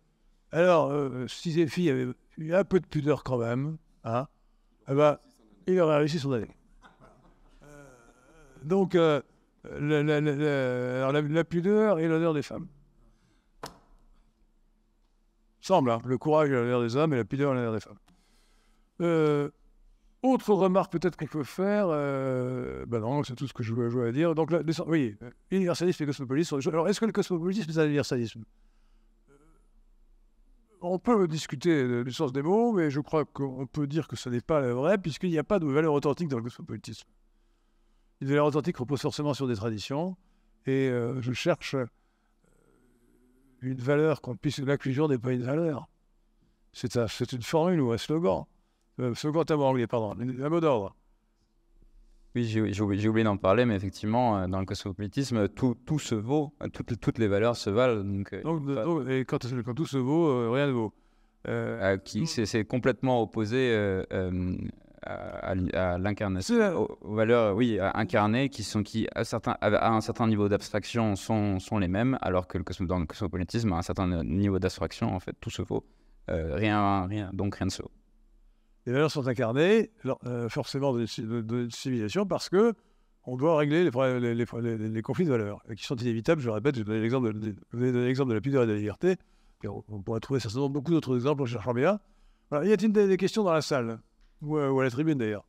Alors, euh, si ces filles avaient il y a un peu de pudeur quand même, hein, eh ben, il aurait réussi son année. Euh, donc, euh, la, pudeur et l'honneur des femmes. Semble, hein, le courage et l'honneur des hommes et la pudeur et l'honneur des femmes. Euh, autre remarque peut-être qu'il faut faire, ben non, c'est tout ce que je voulais dire. Donc, vous voyez, et cosmopolisme, Alors, est-ce que le cosmopolitisme, c'est un universalisme on peut discuter du sens des mots, mais je crois qu'on peut dire que ce n'est pas vrai, puisqu'il n'y a pas de valeur authentique dans le cosmopolitisme. Une valeur authentique repose forcément sur des traditions, et euh, je cherche euh, une valeur qu'on puisse. L'inclusion n'est pas une valeur. C'est une formule ou un slogan. Euh, slogan anglais, pardon, un mot d'ordre. Oui, j'ai oublié d'en parler, mais effectivement, euh, dans le cosmopolitisme, euh, tout, se vaut, euh, toutes, les valeurs se valent. Donc, et quand, tout se vaut, rien ne vaut. Ah, qui c'est complètement opposé à, l'incarnation, aux, valeurs, oui, incarnées, qui sont qui à, certains, un certain niveau d'abstraction sont, sont, les mêmes, alors que le dans le cosmopolitisme, à un certain niveau d'abstraction, en fait, tout se vaut, rien, rien, donc rien ne se vaut. Les valeurs sont incarnées euh, forcément dans une civilisation parce que on doit régler les, les, conflits de valeurs euh, qui sont inévitables. Je le répète, je vais l'exemple de, la pudeur et de la liberté. Et on, pourra pourrait trouver certainement beaucoup d'autres exemples en cherchant bien. Y a-t-il des, questions dans la salle euh, ou, à la tribune d'ailleurs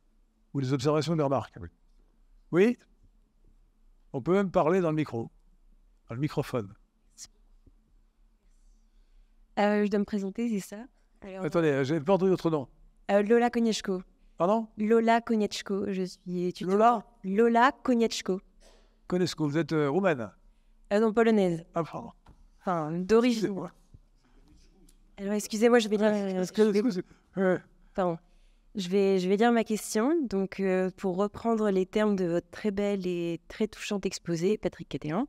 Ou des observations, des remarques Oui, On peut même parler dans le micro, dans le microphone. je dois me présenter, c'est ça Attendez, j'ai pas entendu votre nom. Euh, Lola Konieczko. Pardon Lola Konieczko, je suis étudiante. Lola Lola Konieczko. Konieczko, vous êtes euh, roumaine euh, Non, polonaise. Ah, pardon. Enfin, d'origine. Alors, excusez-moi, je vais dire... Ah, je vais... Pardon. Je vais, dire ma question. Donc, pour reprendre les termes de votre très belle et très touchante exposé, Patrick Catéan,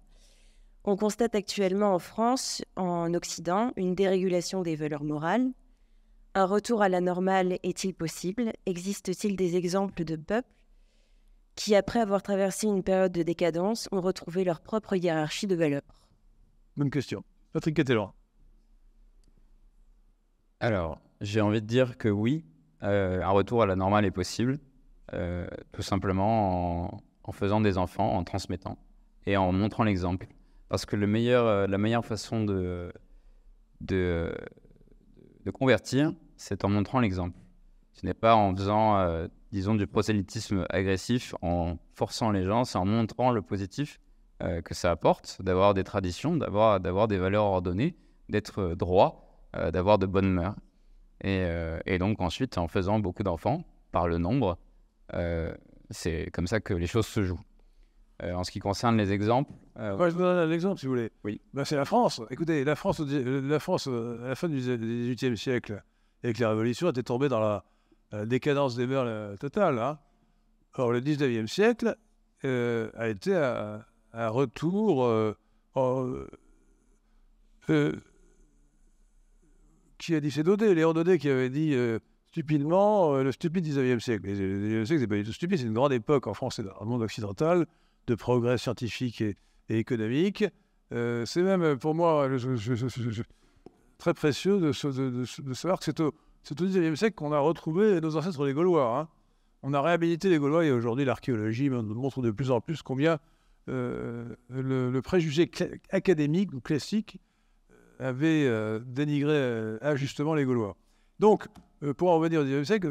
on constate actuellement en France, en Occident, une dérégulation des valeurs morales, un retour à la normale est-il possible Existe-t-il des exemples de peuples qui, après avoir traversé une période de décadence, ont retrouvé leur propre hiérarchie de valeurs Bonne question. Patrick Catelor. Alors, j'ai envie de dire que oui, euh, un retour à la normale est possible, euh, tout simplement en, faisant des enfants, en transmettant et en montrant l'exemple. Parce que le meilleur, euh, la meilleure façon de, de de convertir, c'est en montrant l'exemple. Ce n'est pas en faisant, euh, disons, du prosélytisme agressif, en forçant les gens, c'est en montrant le positif euh, que ça apporte, d'avoir des traditions, d'avoir, des valeurs ordonnées, d'être euh, droit, d'avoir de bonnes mœurs. et, donc ensuite, en faisant beaucoup d'enfants, par le nombre, c'est comme ça que les choses se jouent. Euh, en ce qui concerne les exemples. Euh, je vous donne un exemple si vous voulez. Oui. Ben, c'est la France. Écoutez, la France, la France euh, à la fin du XVIIIe siècle, avec la Révolution, était tombée dans la, décadence des mœurs totale. Hein. Or, le XIXe siècle a été un, retour qui a dit c'est Daudet, Léon Daudet qui avait dit stupidement le stupide XIXe siècle. Le XIXe siècle, c'est pas du tout stupide, c'est une grande époque en France et dans le monde occidental de progrès scientifique et, économiques. économique. Euh, c'est même euh, pour moi très précieux de, savoir que c'est au, XIXe siècle qu'on a retrouvé nos ancêtres les Gaulois. Hein. On a réhabilité les Gaulois et aujourd'hui l'archéologie nous montre de plus en plus combien euh, le, préjugé académique ou classique avait dénigré injustement les Gaulois. Donc, pour en revenir au XIXe siècle,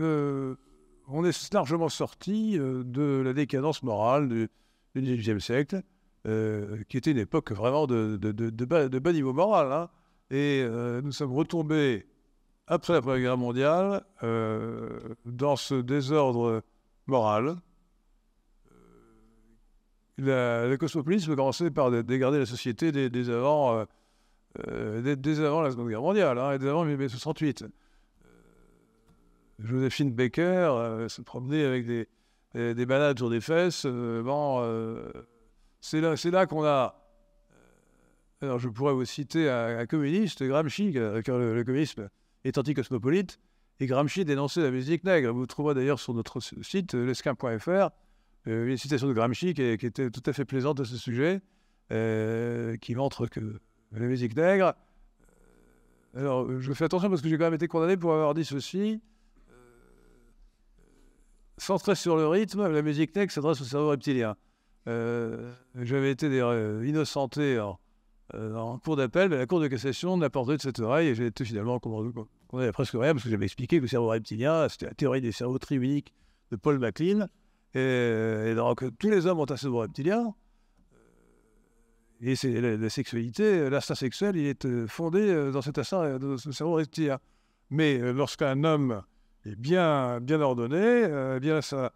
on est largement sorti de la décadence morale, du, du XIXe siècle, euh, qui était une époque vraiment de, de, de, bas, niveau moral. Hein. Et euh, nous sommes retombés, après la Première Guerre mondiale, euh, dans ce désordre moral. La, le cosmopolisme commençait par dégrader la société dès, avant, avant la Seconde Guerre mondiale, hein, et dès avant 1968. Josephine Baker se promenait avec des, des balades sur des fesses, euh, bon, euh, c'est là, là qu'on a. Euh, alors, je pourrais vous citer un, communiste, Gramsci, car le, communisme est anti-cosmopolite, et Gramsci dénonçait la musique nègre. Vous trouverez d'ailleurs sur notre site, lesquin.fr, une citation de Gramsci qui, était tout à fait plaisante à ce sujet, qui montre que la musique nègre. Alors, je fais attention parce que j'ai quand même été condamné pour avoir dit ceci centré sur le rythme, la musique tech s'adresse au cerveau reptilien. Euh, j'avais été euh, innocenté en, euh, en cours d'appel, mais la Cour de cassation n'a pas de cette oreille et j'ai été finalement condamné à presque rien parce que j'avais expliqué que le cerveau reptilien, c'était la théorie des cerveaux triuniques de Paul MacLean. Et, donc tous les hommes ont un cerveau reptilien. Et c'est la, sexualité, l'instinct sexuel, il est fondé dans cet instinct, dans ce cerveau reptilien. Mais lorsqu'un homme est bien, bien ordonné, euh, eh bien ça,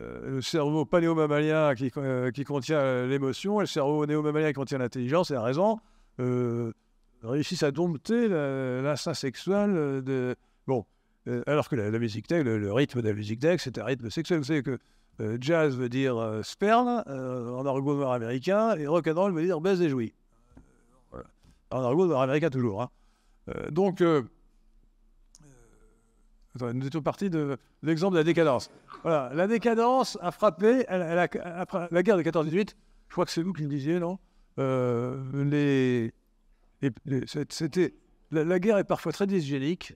euh, le cerveau paléomammalien euh, qui, contient l'émotion et le cerveau néomamalien qui contient l'intelligence et la raison réussissent à dompter l'instinct sexuel. De... Bon, alors que la, musique tech, le, rythme de la musique tech, c'est un rythme sexuel. Vous savez que jazz veut dire sperme en argot noir américain et rock'n'roll veut dire baisse et jouit. En argot noir américain toujours. Hein. donc, nous étions partis de, l'exemple de la décadence. Voilà, la décadence a frappé, elle, la guerre de 14-18, je crois que c'est vous qui le disiez, non euh, les, c'était, la, guerre est parfois très dysgénique,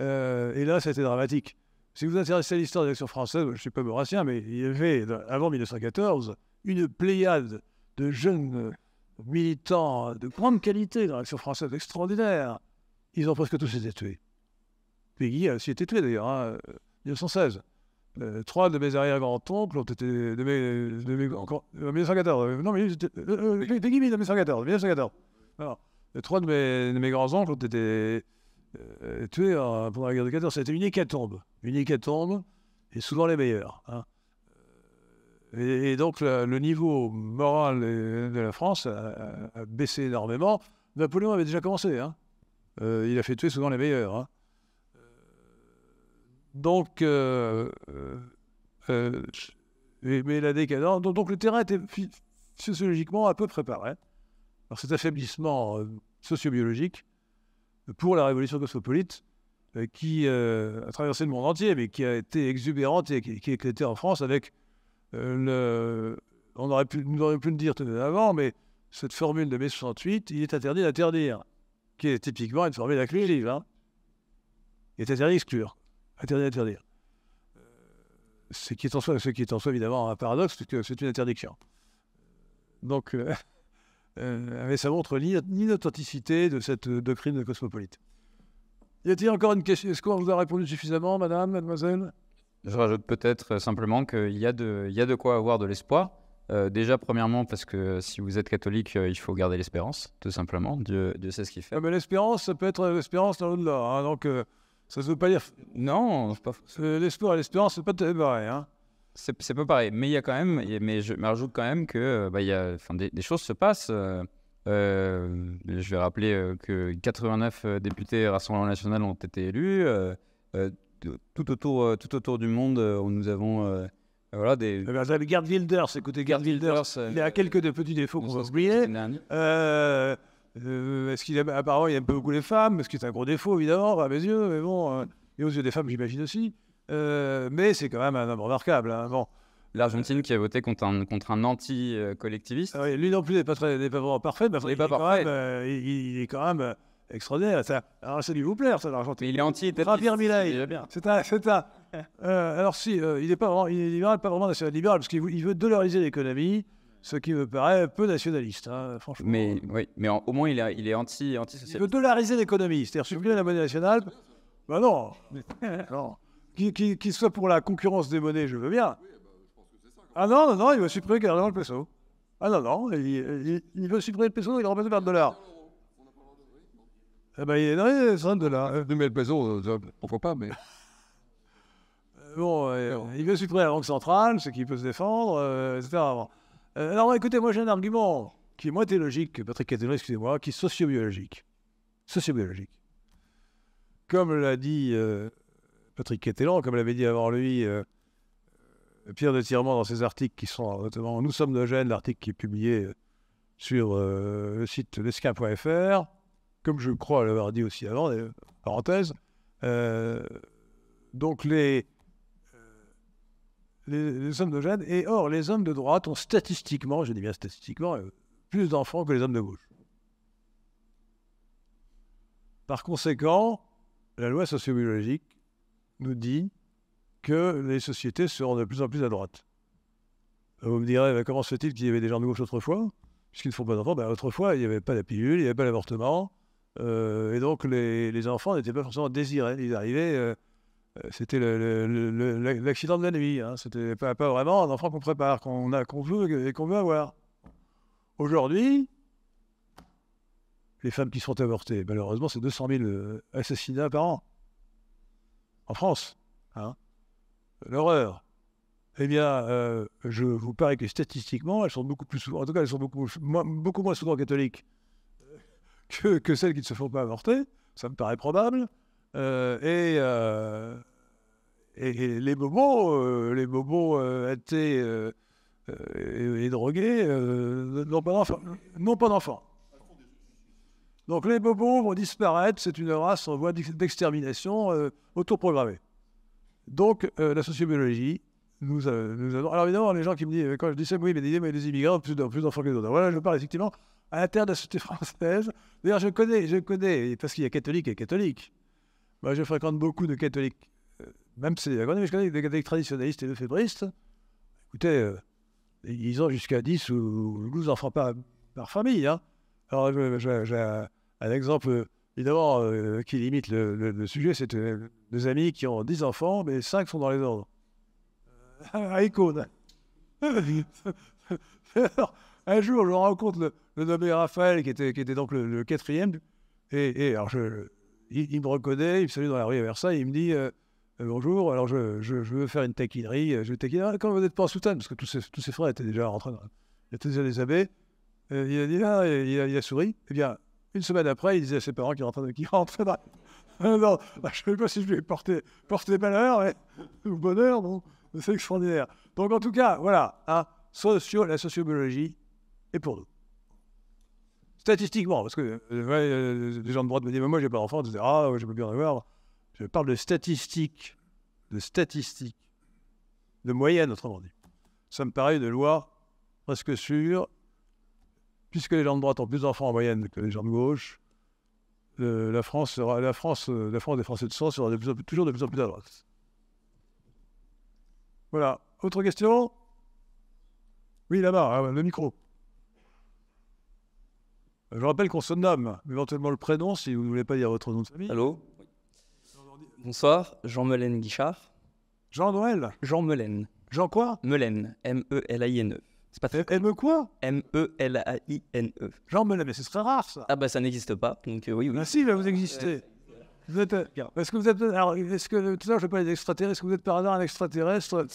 euh, et là, c'était dramatique. Si vous vous intéressez à l'histoire de l'action française, je ne suis pas maurassien, mais il y avait, avant 1914, une pléiade de jeunes militants de grande qualité dans l'action française extraordinaire. Ils ont presque tous été tués. Peggy a aussi été tué d'ailleurs, hein, 1916. Euh, euh, trois de mes arrière-grands-oncles ont été. De mes, de mes, euh, encore, 1914. non, mais. Euh, des en 1914. 1914. Alors, trois de mes, de mes grands-oncles ont été tués en, hein, pendant la guerre de 14. C'était une hécatombe. Une hécatombe, et souvent les meilleurs. Hein. Et, donc, le niveau moral de la France a, baissé énormément. Napoléon avait déjà commencé. Hein. il a fait tuer souvent les meilleurs. Hein. Donc, euh, euh, euh, mais la décadence. Donc, le terrain était sociologiquement un peu préparé. Alors, cet affaiblissement sociobiologique pour la révolution cosmopolite qui a traversé le monde entier, mais qui a été exubérante et qui, a éclaté en France avec le. On aurait pu, nous aurions pu le dire tout avant, mais cette formule de mai 68, il est interdit d'interdire, qui est typiquement une formule inclusive. Hein. Il est interdit d'exclure. Interdire d'interdire. Ce qui, est en soi, ce qui est en évidemment un paradoxe, puisque c'est une interdiction. Donc, euh, euh, mais ça montre l'inauthenticité de cette doctrine cosmopolite. Y a-t-il encore une question Est-ce qu'on vous a répondu suffisamment, madame, mademoiselle Je rajoute peut-être euh, simplement qu'il y, a de, il y a de quoi avoir de l'espoir. déjà, premièrement, parce que si vous êtes catholique, il faut garder l'espérance, tout simplement. Dieu, Dieu sait ce qu'il fait. Ah, l'espérance, ça peut être l'espérance dans l'au-delà. Hein. donc, ça ne veut pas dire. Non, l'espoir et l'espérance, c'est pas pareil. Hein. C'est pas pareil, mais il y a quand même, mais je me rajoute quand même que euh, bah, y a, des, des, choses se passent. Euh, euh, je vais rappeler que 89 députés Rassemblement National ont été élus. tout, autour, tout autour du monde, nous avons voilà, des. Eh ben, Gerd Wilders, écoutez, Gerd Wilders, il y a quelques petits défauts qu'on va oublier. Euh, est-ce qu'il aime, apparemment, il aime pas beaucoup les femmes, ce qui est un gros défaut, évidemment, à mes yeux, mais bon, euh, et aux yeux des femmes, j'imagine aussi. Euh, mais c'est quand même un homme remarquable. Hein, bon. L'Argentine qui a voté contre un, anti-collectiviste. Ah lui non plus n'est pas, pas vraiment parfait, mais il, est, quand même extraordinaire. Ça, alors, ça lui vous plaire, ça, l'Argentine. il est anti Javier Milei. C'est un. C'est un alors, si, il n'est pas, vraiment, libéral, pas vraiment national libéral, parce qu'il il veut dollariser l'économie. Ce qui me paraît peu nationaliste, hein, franchement. Mais, oui, mais au moins, il, est anti, Il veut dollariser l'économie, c'est-à-dire supprimer la monnaie nationale. Ben non, non. Qu'il qui, qui soit pour la concurrence des monnaies, je veux bien. Ah non, non, non, il veut supprimer carrément le peso. Ah non, non, il, veut supprimer le peso, il le remplace par le dollar. Eh ben, il est dans les 100 dollars. Euh, mais le peso, voit euh, euh, pas, mais... bon, il veut supprimer la banque centrale, ce qui peut se défendre, etc. Euh, alors écoutez, moi j'ai un argument qui est moins théologique Patrick Catélo, excusez-moi, qui est sociobiologique. Sociobiologique. Comme l'a dit euh, Patrick Catellan, comme l'avait dit avant lui euh, Pierre de Tirement dans ses articles qui sont notamment Nous sommes de gènes », l'article qui est publié sur le site lesquin.fr, comme je crois l'avoir dit aussi avant, parenthèse. donc les, les, hommes de jeunes. Et or, les hommes de droite ont statistiquement, je dis bien statistiquement, euh, plus d'enfants que les hommes de gauche. Par conséquent, la loi sociobiologique nous dit que les sociétés seront de plus en plus à droite. Euh, vous me direz, bah, comment se fait-il qu'il y avait des gens de gauche autrefois Puisqu'ils ne font pas d'enfants, bah, autrefois, il n'y avait pas la pilule, il n'y avait pas l'avortement. Euh, et donc, les, enfants n'étaient pas forcément désirés. Ils arrivaient c'était l'accident de la nuit. Hein. C'était pas, vraiment un enfant qu'on prépare, qu'on a, qu'on veut et qu'on veut avoir. Aujourd'hui, les femmes qui sont avortées, malheureusement, c'est 200 000 euh, assassinats par an en France. Hein. L'horreur. Eh bien, euh, je vous parie que statistiquement, elles sont beaucoup plus souvent, en tout cas, elles sont beaucoup moins, souvent catholiques euh, que celles qui ne se font pas avorter. Ça me paraît probable. Euh, euh, et, et, les bobos, euh, les bobos athées et, et, drogués n'ont pas d'enfants. Donc les bobos vont disparaître, c'est une race en voie d'extermination autour programmée Donc la sociobiologie, nous, nous avons... Alors évidemment, les gens qui me disent, quand je dis ça, oui, mais des immigrants ont plus d'enfants que les autres. Voilà, je parle effectivement à l'intérieur de la société française. D'ailleurs, je connais, je connais, parce qu'il y a catholique et catholique moi, bah, je fréquente beaucoup de catholiques, euh, même si euh, je connais des catholiques traditionnalistes et de fébristes. Écoutez, euh, ils ont jusqu'à 10 ou 12 enfants par, famille. Hein. Alors, j'ai un, exemple, évidemment, qui limite le, sujet c'est deux amis qui ont 10 enfants, mais 5 sont dans les ordres. à icône. Alors, un jour, je rencontre le, nommé Raphaël, qui était, donc le, quatrième. et alors, je, il, me reconnaît, il me salue dans la rue à Versailles, il me dit euh, euh, Bonjour, alors je, veux faire une taquinerie. Euh, je vais taquiner. quand ah, vous n'êtes pas en soutane, parce que tous ses, frères étaient déjà en train de. était déjà des abbés. il a dit ah, il, a, souri. Eh bien, une semaine après, il disait à ses parents qu'il est en train de. rentrait dans... Bah, je ne sais pas si je lui ai porté, porté malheur mais... ou bonheur, mais C'est extraordinaire. Donc, en tout cas, voilà, hein, la sociobiologie est pour nous. Statistiquement, parce que euh, euh, les gens de droite me disent Moi, j'ai pas d'enfant, etc. Ah, je peux bien avoir. Je parle de statistiques, de statistiques, de moyenne, autrement dit. Ça me paraît de loi presque sûre, puisque les gens de droite ont plus d'enfants en moyenne que les gens de gauche. la, France la, France, euh, la France des Français de sens sera toujours de plus en plus à droite. Voilà. Autre question Oui, là-bas, hein, le micro. Je rappelle qu'on se nomme, éventuellement le prénom, si vous ne voulez pas dire votre nom de famille. Allô Bonsoir, Jean Melaine Guichard. Jean Noël Jean Melaine. Jean quoi Melaine, M-E-L-A-I-N-E. C'est pas très. M-E quoi M-E-L-A-I-N-E. Jean Melaine, mais c'est très rare ça. Ah bah ça n'existe pas, donc euh, oui, oui. Ah si, bah, vous existez. Vous êtes, euh, est-ce que vous êtes, alors, est-ce que, tout à l'heure, je parlais d'extraterrestre, est-ce que vous êtes par hasard un extraterrestre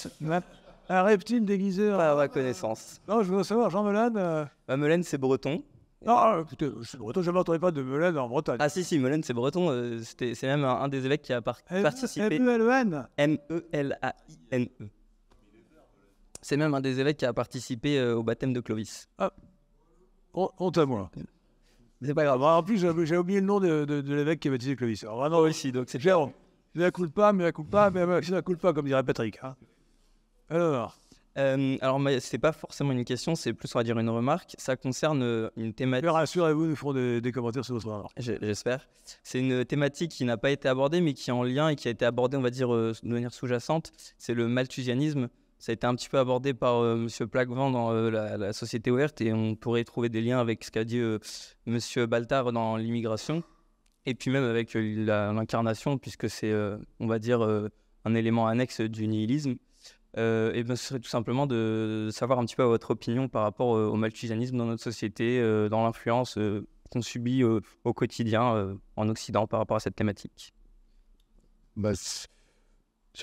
Un reptile déguisé à ma connaissance. Non, je veux savoir, Jean Melaine. Euh, bah, Melaine c'est breton. Non, euh, écoutez, je breton, jamais pas de molen en Bretagne. Ah si, si, molen, c'est breton. c'est même un, des évêques qui a participé. m e l n m M-E-L-A-I-N-E. C'est même un des évêques qui a participé au baptême de Clovis. Honte ah, à moi. C'est pas grave. Bah, en plus, j'ai oublié le nom de, l'évêque qui a baptisé Clovis. Alors, non, si, donc c'est Jérôme. Il ne la coule pas, mais la coule pas, mais euh, la coule pas, comme dirait Patrick. Alors, hein. Euh, alors, ce n'est pas forcément une question, c'est plus, on va dire, une remarque. Ça concerne euh, une thématique. Rassurez-vous, nous ferons des, commentaires sur votre rapport. J'espère. C'est une thématique qui n'a pas été abordée, mais qui est en lien et qui a été abordée, on va dire, euh, de manière sous-jacente. C'est le malthusianisme. Ça a été un petit peu abordé par Monsieur M. Plaquevent dans la, Société ouverte et on pourrait trouver des liens avec ce qu'a dit Monsieur M. Baltard dans L'immigration et puis même avec l'incarnation, puisque c'est, on va dire, un élément annexe du nihilisme. Euh, et ben, ce serait tout simplement de, savoir un petit peu votre opinion par rapport euh, au malthusianisme dans notre société, euh, dans l'influence qu'on subit au quotidien en Occident par rapport à cette thématique. Bah, si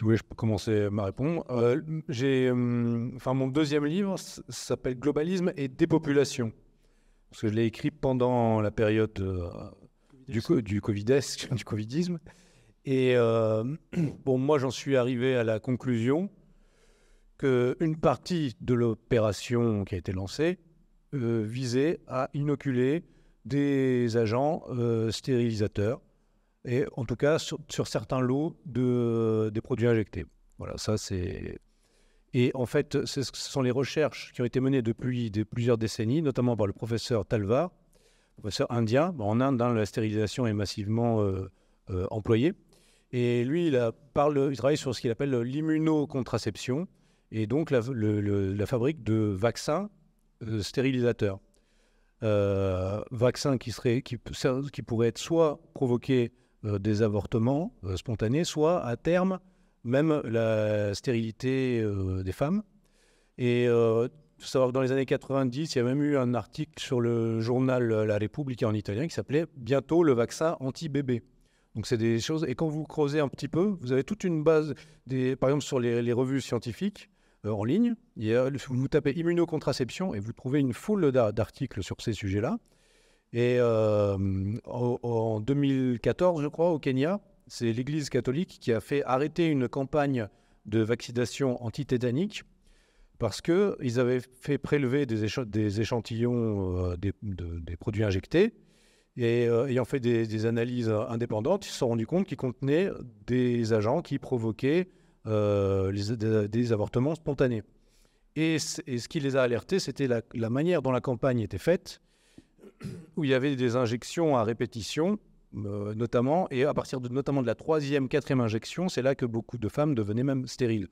vous voulez, je peux commencer ma réponse. Hum, mon deuxième livre s'appelle Globalisme et dépopulation, parce que je l'ai écrit pendant la période du, covid du, du covidisme. Et bon, moi, j'en suis arrivé à la conclusion qu'une partie de l'opération qui a été lancée euh, visait à inoculer des agents euh, stérilisateurs, et en tout cas sur, certains lots de, des produits injectés. Voilà, ça c'est. Et en fait, ce sont les recherches qui ont été menées depuis plusieurs décennies, notamment par le professeur Talvar, professeur indien. En Inde, hein, la stérilisation est massivement euh, employée. Et lui, il, parle, il travaille sur ce qu'il appelle l'immunocontraception, et donc la, fabrique de vaccins euh, stérilisateurs. Euh, vaccins qui, qui, qui, pourraient être soit provoquer euh, des avortements spontanés, soit à terme même la stérilité des femmes. Et il faut savoir que dans les années 90, il y a même eu un article sur le journal La République en italien qui s'appelait Bientôt le vaccin anti-bébé. Donc c'est des choses. Et quand vous creusez un petit peu, vous avez toute une base, des, par exemple sur les revues scientifiques, euh, en ligne. Euh, vous tapez immunocontraception et vous trouvez une foule d'articles sur ces sujets-là. Et euh, en 2014, je crois, au Kenya, c'est l'Église catholique qui a fait arrêter une campagne de vaccination anti-tétanique parce qu'ils avaient fait prélever des, des échantillons des, produits injectés. Et ayant fait des, des, analyses indépendantes, ils se sont rendus compte qu'ils contenaient des agents qui provoquaient euh, les, des, avortements spontanés. Et, ce qui les a alertés, c'était la, manière dont la campagne était faite, où il y avait des injections à répétition, euh, notamment, et à partir de, notamment de la troisième, quatrième injection, c'est là que beaucoup de femmes devenaient même stériles.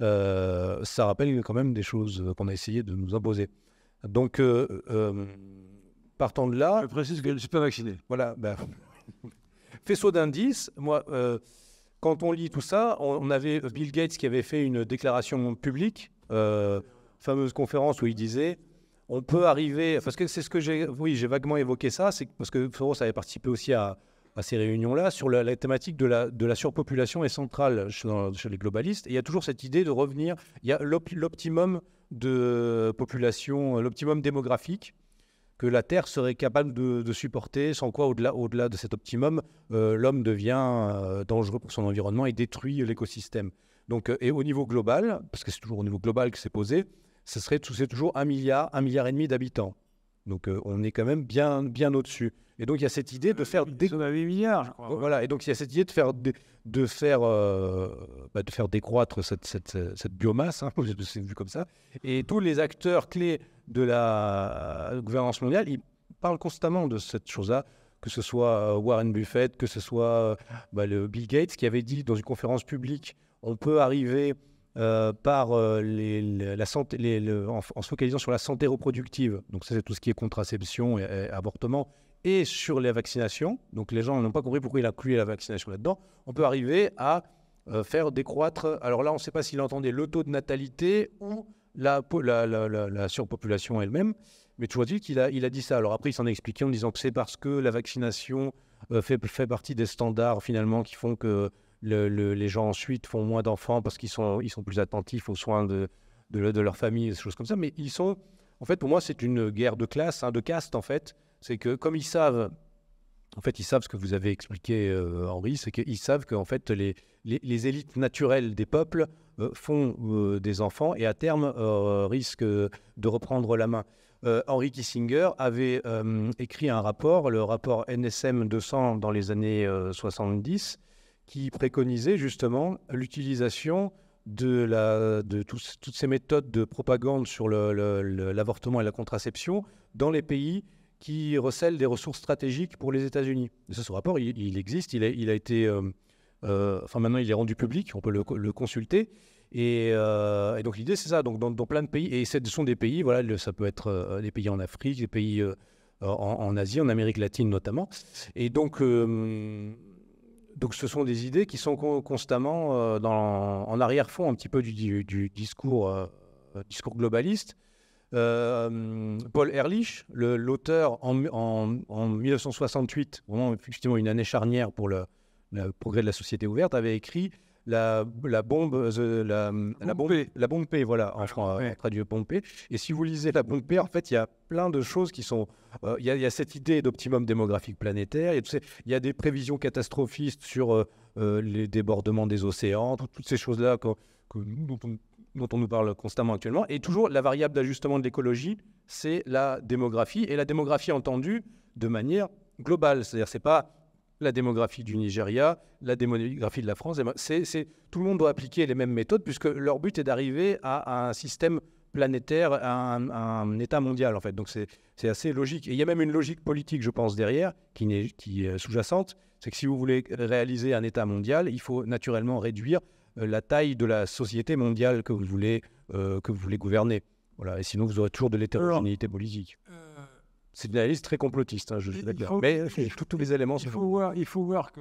Euh, ça rappelle quand même des choses qu'on a essayé de nous imposer. Donc, partant de là... Je précise que je ne suis pas vacciné. Voilà. Ben, faisceau d'indices, moi quand on lit tout ça, on, avait Bill Gates qui avait fait une déclaration publique, euh, fameuse conférence où il disait on peut arriver, parce que c'est ce que j'ai, oui, j'ai vaguement évoqué ça, c'est parce que Soros avait participé aussi à, ces réunions-là sur la, thématique de la, surpopulation est centrale chez, les globalistes. il y a toujours cette idée de revenir, il y a l'optimum de population, l'optimum démographique que la Terre serait capable de, supporter, sans quoi, au-delà, de cet optimum, euh, l'homme devient euh, dangereux pour son environnement et détruit l'écosystème. Donc, euh, et au niveau global, parce que c'est toujours au niveau global que c'est posé, ce serait toujours un milliard, un milliard et demi d'habitants. Donc on est quand même bien, bien au-dessus. Euh, et donc il y a cette idée de faire des Voilà. Et donc il y a cette idée de faire de euh, faire bah, de faire décroître cette, cette, cette biomasse, hein, c'est vu comme ça. Et tous les acteurs clés de la gouvernance mondiale, ils parlent constamment de cette chose-là. Que ce soit euh, Warren Buffett, que ce soit bah, le Bill Gates, qui avait dit dans une conférence publique, on peut arriver par les, la santé, en, se focalisant sur la santé reproductive. Donc ça, c'est tout ce qui est contraception et avortement et sur les vaccinations, donc les gens n'ont pas compris pourquoi il a inclué la vaccination là-dedans, on peut arriver à euh, faire décroître, alors là on ne sait pas s'il entendait le taux de natalité ou la, la, surpopulation elle-même, mais vois dit qu'il a, il a dit ça. Alors après il s'en est expliqué en disant que c'est parce que la vaccination euh, fait, fait partie des standards finalement qui font que les gens ensuite font moins d'enfants parce qu'ils sont, ils sont plus attentifs aux soins de, de, de, leur famille, des choses comme ça. Mais ils sont, en fait, pour moi, c'est une guerre de classe, hein, de caste, en fait, c'est que comme ils savent, en fait, ils savent ce que vous avez expliqué, euh, Henri, c'est qu'ils savent que fait, les, élites naturelles des peuples euh, font euh, des enfants et à terme risquent de reprendre la main. Henri Kissinger avait écrit un rapport, le rapport NSM 200 dans les années 70, qui préconisait justement l'utilisation de, la, de toutes ces méthodes de propagande sur l'avortement et la contraception dans les pays qui recèlent des ressources stratégiques pour les États-Unis. Ce rapport, il, existe, il a, été... Euh, euh, enfin, maintenant, il est rendu public, on peut le, consulter. Euh, et, donc, l'idée, c'est ça, donc, dans, plein de pays. Et ce sont des pays, voilà, ça peut être des pays en Afrique, des pays en, Asie, en Amérique latine notamment. Et donc, donc ce sont des idées qui sont constamment en arrière-fond un petit peu du, du discours, discours globaliste. Euh, Paul Ehrlich, l'auteur en, 1968, vraiment effectivement une année charnière pour le, progrès de la société ouverte, avait écrit la, bombe, euh, la, la, bombe, la bombe P, voilà, ah, en traduit Pompée. Et si vous lisez la bombe P, en fait, il y a plein de choses qui sont. Euh, il y, a cette idée d'optimum démographique planétaire. Il y, a des prévisions catastrophistes sur les débordements des océans, toutes, ces choses là que, nous, dont on nous parle constamment actuellement. Et toujours, la variable d'ajustement de l'écologie, c'est la démographie. Et la démographie entendue de manière globale. C'est-à-dire, ce n'est pas la démographie du Nigeria, la démographie de la France. C'est, tout le monde doit appliquer les mêmes méthodes, puisque leur but est d'arriver à, un système planétaire, à un, état mondial, en fait. Donc, c'est, assez logique. Et il y a même une logique politique, je pense, derrière, qui, qui est sous-jacente. C'est que si vous voulez réaliser un état mondial, il faut naturellement réduire euh, la taille de la société mondiale que vous voulez, euh, que vous voulez gouverner. Voilà. Et sinon, vous aurez toujours de l'hétérogénéité politique. Euh, c'est une analyse très complotiste, hein, je suis d'accord. Mais tous les éléments il faut, voir, il faut voir que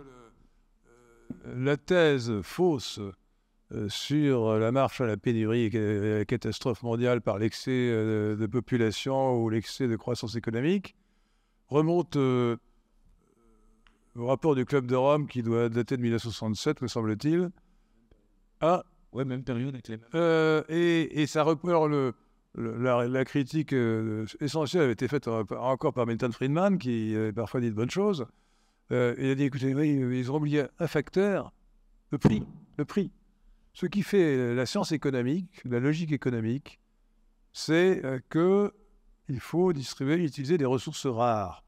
la thèse fausse sur la marche à la pénurie et la catastrophe mondiale par l'excès de population ou l'excès de croissance économique remonte au rapport du Club de Rome qui doit dater de 1967, me semble-t-il, ah, ouais, même période euh, et, et, ça reprend le, la, critique euh, essentielle avait été faite euh, encore par Milton Friedman, qui avait parfois dit de bonnes choses. il a dit écoutez, ils ont oublié un facteur, le prix. Le prix. Ce qui fait la science économique, la logique économique, c'est que il faut distribuer, utiliser des ressources rares.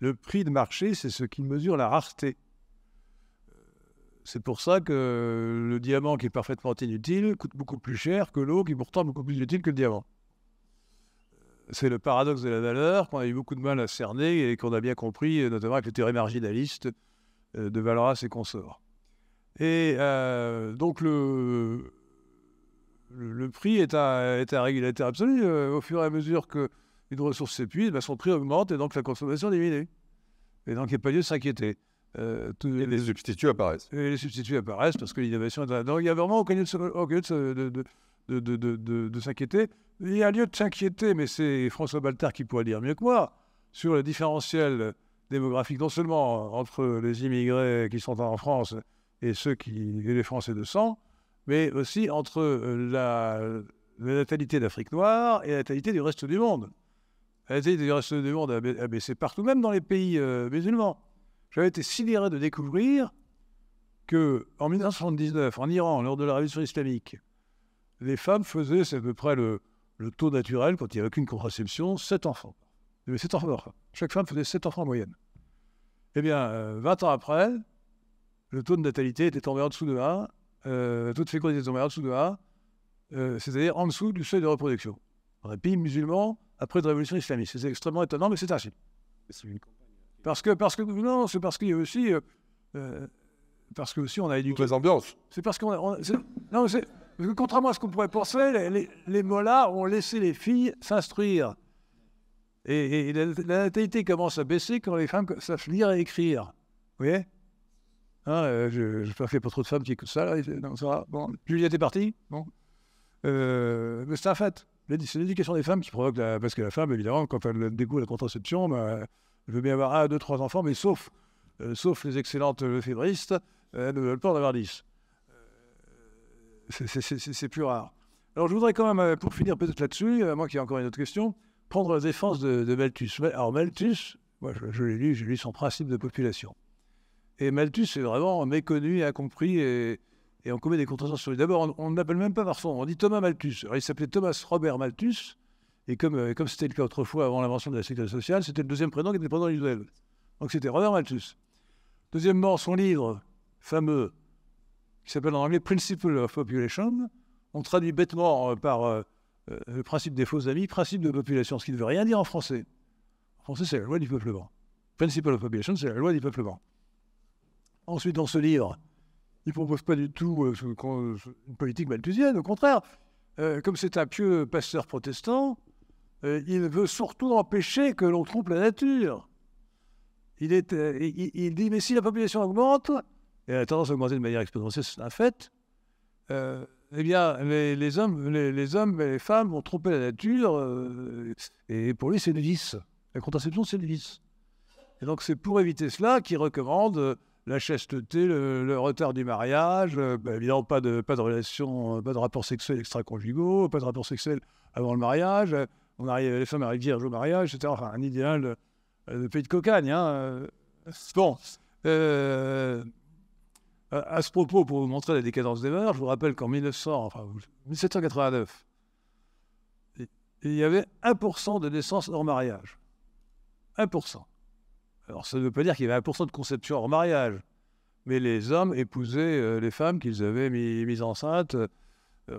Le prix de marché, c'est ce qui mesure la rareté. C'est pour ça que le diamant qui est parfaitement inutile coûte beaucoup plus cher que l'eau qui est pourtant beaucoup plus utile que le diamant. C'est le paradoxe de la valeur qu'on a eu beaucoup de mal à cerner et qu'on a bien compris, euh, notamment avec les théories marginalistes euh, de Valoras et consorts. Et euh, donc le, le, prix est un, est un régulateur absolu. Au fur et à mesure qu'une ressource s'épuise, bah, son prix augmente et donc la consommation diminue. Et donc il n'y pas lieu de s'inquiéter. Euh, et les substituts apparaissent. Et les substituts apparaissent parce que l'innovation est là. Donc il n'y a vraiment aucun lieu de, s'inquiéter. Il y a lieu de s'inquiéter, mais c'est François Baltard qui pourrait dire mieux que moi, sur le différentiel démographique, non seulement entre les immigrés qui sont en France et ceux qui les Français de sang, mais aussi entre euh, la, natalité d'Afrique noire et la natalité du reste du monde. La natalité du reste du monde a baissé partout, même dans les pays euh, musulmans. J'avais été sidéré de découvrir que en 1979, en Iran, lors de la révolution islamique, les femmes faisaient, c'est à peu près le, taux naturel, quand il n'y avait aucune contraception, sept enfants. Il enfants. Chaque femme faisait sept enfants en moyenne. Eh bien, 20 euh, ans après, le taux de natalité était tombé en dessous de A. euh, le taux de fécondité était tombé en dessous de A. Euh, c'est-à-dire en dessous du seuil de reproduction. Dans les pays musulmans, après la révolution islamique. C'est extrêmement étonnant, mais c'est ainsi. Parce que, parce que non, c'est parce qu'il y a aussi. Euh, euh, parce que aussi, on a éduqué. Les ambiances. C'est parce qu'on. A, non, c'est. Contrairement à ce qu'on pourrait penser, les, les, ont laissé les filles s'instruire. Et, la, natalité commence à baisser quand les femmes savent lire et écrire. Vous voyez hein, euh, Je ne fais pas trop de femmes qui écoutent ça. Là, non, ça Bon, Juliette est partie. Bon. mais c'est un fait. C'est l'éducation des femmes qui provoque Parce que la femme, évidemment, quand elle découvre la contraception, ben... Je veux bien avoir un, deux, trois enfants, mais sauf, euh, sauf les excellentes fébristes, euh, elles ne veulent pas en avoir dix. Euh, c'est plus rare. Alors je voudrais quand même, pour finir peut-être là-dessus, moi qui ai encore une autre question, prendre la défense de, Malthus. Alors Malthus, moi je, l'ai lu, j'ai lu son principe de population. Et Malthus est vraiment méconnu, incompris, et, et on commet des contresens sur lui. D'abord, on ne l'appelle même pas par on dit Thomas Malthus. Alors il s'appelait Thomas Robert Malthus, euh, et comme, c'était le cas autrefois avant l'invention de la sécurité sociale, c'était le deuxième prénom qui était le prénom individuel. Donc c'était Robert Malthus. Deuxièmement, son livre fameux, qui s'appelle en anglais Principle of Population, on traduit bêtement euh, par euh, le principe des faux amis, principe de population, ce qui ne veut rien dire en français. En français, c'est la loi du peuplement. Principle of Population, c'est la loi du peuplement. Ensuite, dans ce livre, il ne propose pas du tout une politique malthusienne, au contraire. comme c'est un pieux pasteur protestant, euh, il veut surtout empêcher que l'on trompe la nature. Euh, il, dit, mais si la population augmente, et la tendance à augmenter de manière exponentielle, c'est un fait, euh, eh bien, les, hommes, et les femmes vont tromper la nature, et pour lui, c'est le vice. La contraception, c'est le vice. Et donc, c'est pour éviter cela qu'il recommande la chasteté, le, retard du mariage, bah, évidemment, pas de, pas de pas de rapport sexuels extra-conjugaux, pas de rapport sexuel avant le mariage, on les femmes arrivent vierges au mariage, etc. Enfin, un idéal euh, de pays de cocagne. Hein. Bon. Euh, à ce propos, pour vous montrer la décadence des mœurs, je vous rappelle qu'en 1900, 1789, il y avait 1% de naissances hors mariage. 1%. Alors, ça ne veut pas dire qu'il y avait 1% de conception hors mariage, mais les hommes épousaient euh, les femmes qu'ils avaient mises enceintes. 1%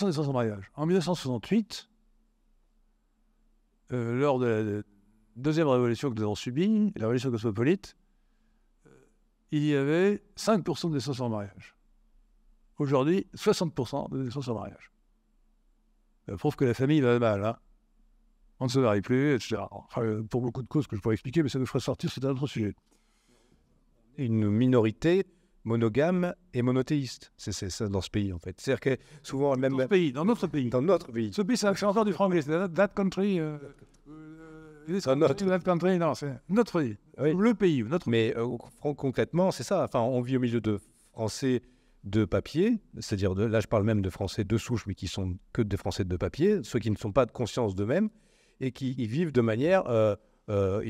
de naissances hors mariage. En 1968, euh, lors de la deuxième révolution que nous avons subie, la révolution cosmopolite, euh, il y avait 5% de naissances en mariage. Aujourd'hui, 60% de naissances en mariage. Ça prouve que la famille va mal. Hein. on ne se marie plus, etc. Euh, pour beaucoup de causes que je pourrais expliquer, mais ça nous ferait sortir, c'est un autre sujet. Une minorité monogame et monothéiste. C'est ça dans ce pays, en fait. C'est-à-dire que souvent, même. Dans, pays, dans notre pays. Dans notre pays. Ce pays, c'est un du franglais. That, country. Euh, euh, notre... country, non, c'est notre pays. Le pays, notre Mais euh, concrètement, c'est ça. Enfin, on vit au milieu de Français de papier, c'est-à-dire là je parle même de Français de souche, mais qui sont que des Français de papier, ceux qui ne sont pas de conscience d'eux-mêmes et qui vivent de manière euh,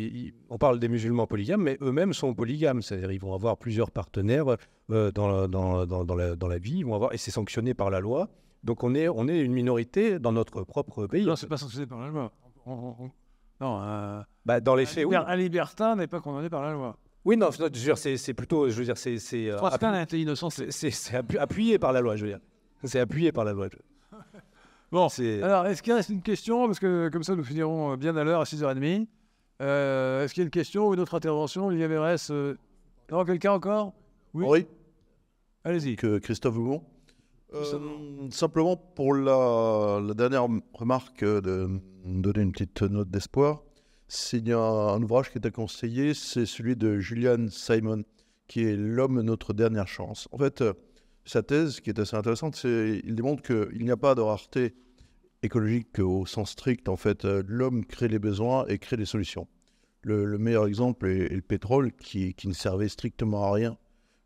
on parle des musulmans polygames, mais eux-mêmes sont polygames, c'est-à-dire ils vont avoir plusieurs partenaires euh, dans, la, dans, dans, la, dans, la, vie, vont avoir, et c'est sanctionné par la loi. Donc on est, on est une minorité dans notre propre pays. Non, c'est pas sanctionné par la loi. non, euh, bah, dans les faits, oui. Un libertin n'est pas condamné par la loi. Oui, non, c'est plutôt, je veux dire, c'est c'est appuyé, appuyé par la loi, je veux dire. C'est appuyé par la loi. bon, alors est-ce qu'il reste une question Parce que comme ça, nous finirons bien à l'heure à 6h30. Euh, est-ce qu'il y a une question ou une autre intervention Olivier Mérès euh... Non, quelqu'un encore Oui. Allez-y. Christophe Hougon. Euh, simplement pour la, dernière remarque, euh, de donner une petite note d'espoir, s'il y a un ouvrage qui est à conseiller, c'est celui de Julian Simon, qui est L'homme, notre dernière chance. En fait, sa thèse, qui est assez intéressante, c'est il démontre qu'il n'y a pas de rareté écologique au sens strict. En fait, euh, l'homme crée les besoins et crée les solutions. Le, meilleur exemple est, le pétrole, qui, qui, ne servait strictement à rien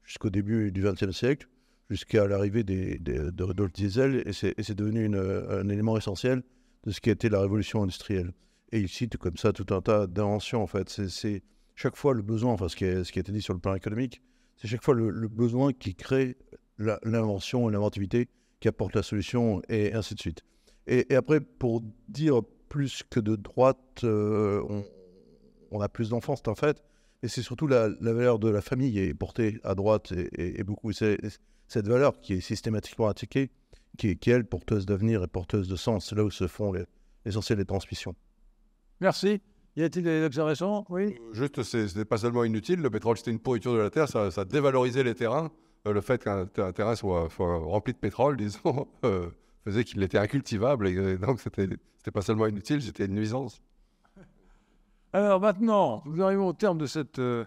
jusqu'au début du XXe siècle, jusqu'à l'arrivée de, Rudolf diesel, et c'est devenu un élément essentiel de ce qui a été la révolution industrielle. Et il cite comme ça tout un tas d'inventions, en fait. C'est chaque fois le besoin, enfin ce qui, a, ce qui a été dit sur le plan économique, c'est chaque fois le, besoin qui crée l'invention et l'inventivité qui apporte la solution, et ainsi de suite. Et, après, pour dire plus que de droite, euh, on, a plus d'enfants, c'est un fait. Et c'est surtout la, valeur de la famille est portée à droite et, beaucoup. C'est cette valeur qui est systématiquement attaquée, qui est, qu'elle elle, porteuse d'avenir et porteuse de sens. C'est là où se font l'essentiel les, des transmissions. Merci. Y a-t-il des observations Oui. Euh, juste, ce n'est pas seulement inutile. Le pétrole, c'était une pourriture de la terre. Ça, dévalorisait les terrains. Euh, le fait qu'un terrain soit, rempli de pétrole, disons, faisait qu'il était incultivable et euh, donc c'était pas seulement inutile, c'était une nuisance. Alors maintenant, nous arrivons au terme de, cette, euh,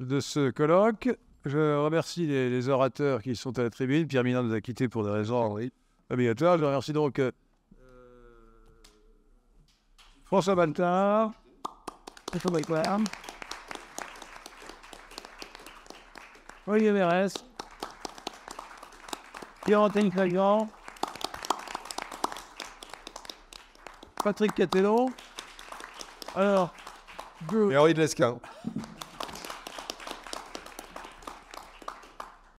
de ce colloque. Je remercie les, orateurs qui sont à la tribune. Pierre Minard nous a quittés pour des raisons obligatoires. Je remercie donc euh, François Baltard. Olivier Mérès. Pierre-Antoine Patrick Catello. Alors, Bleu. Et Henri de Lesquin.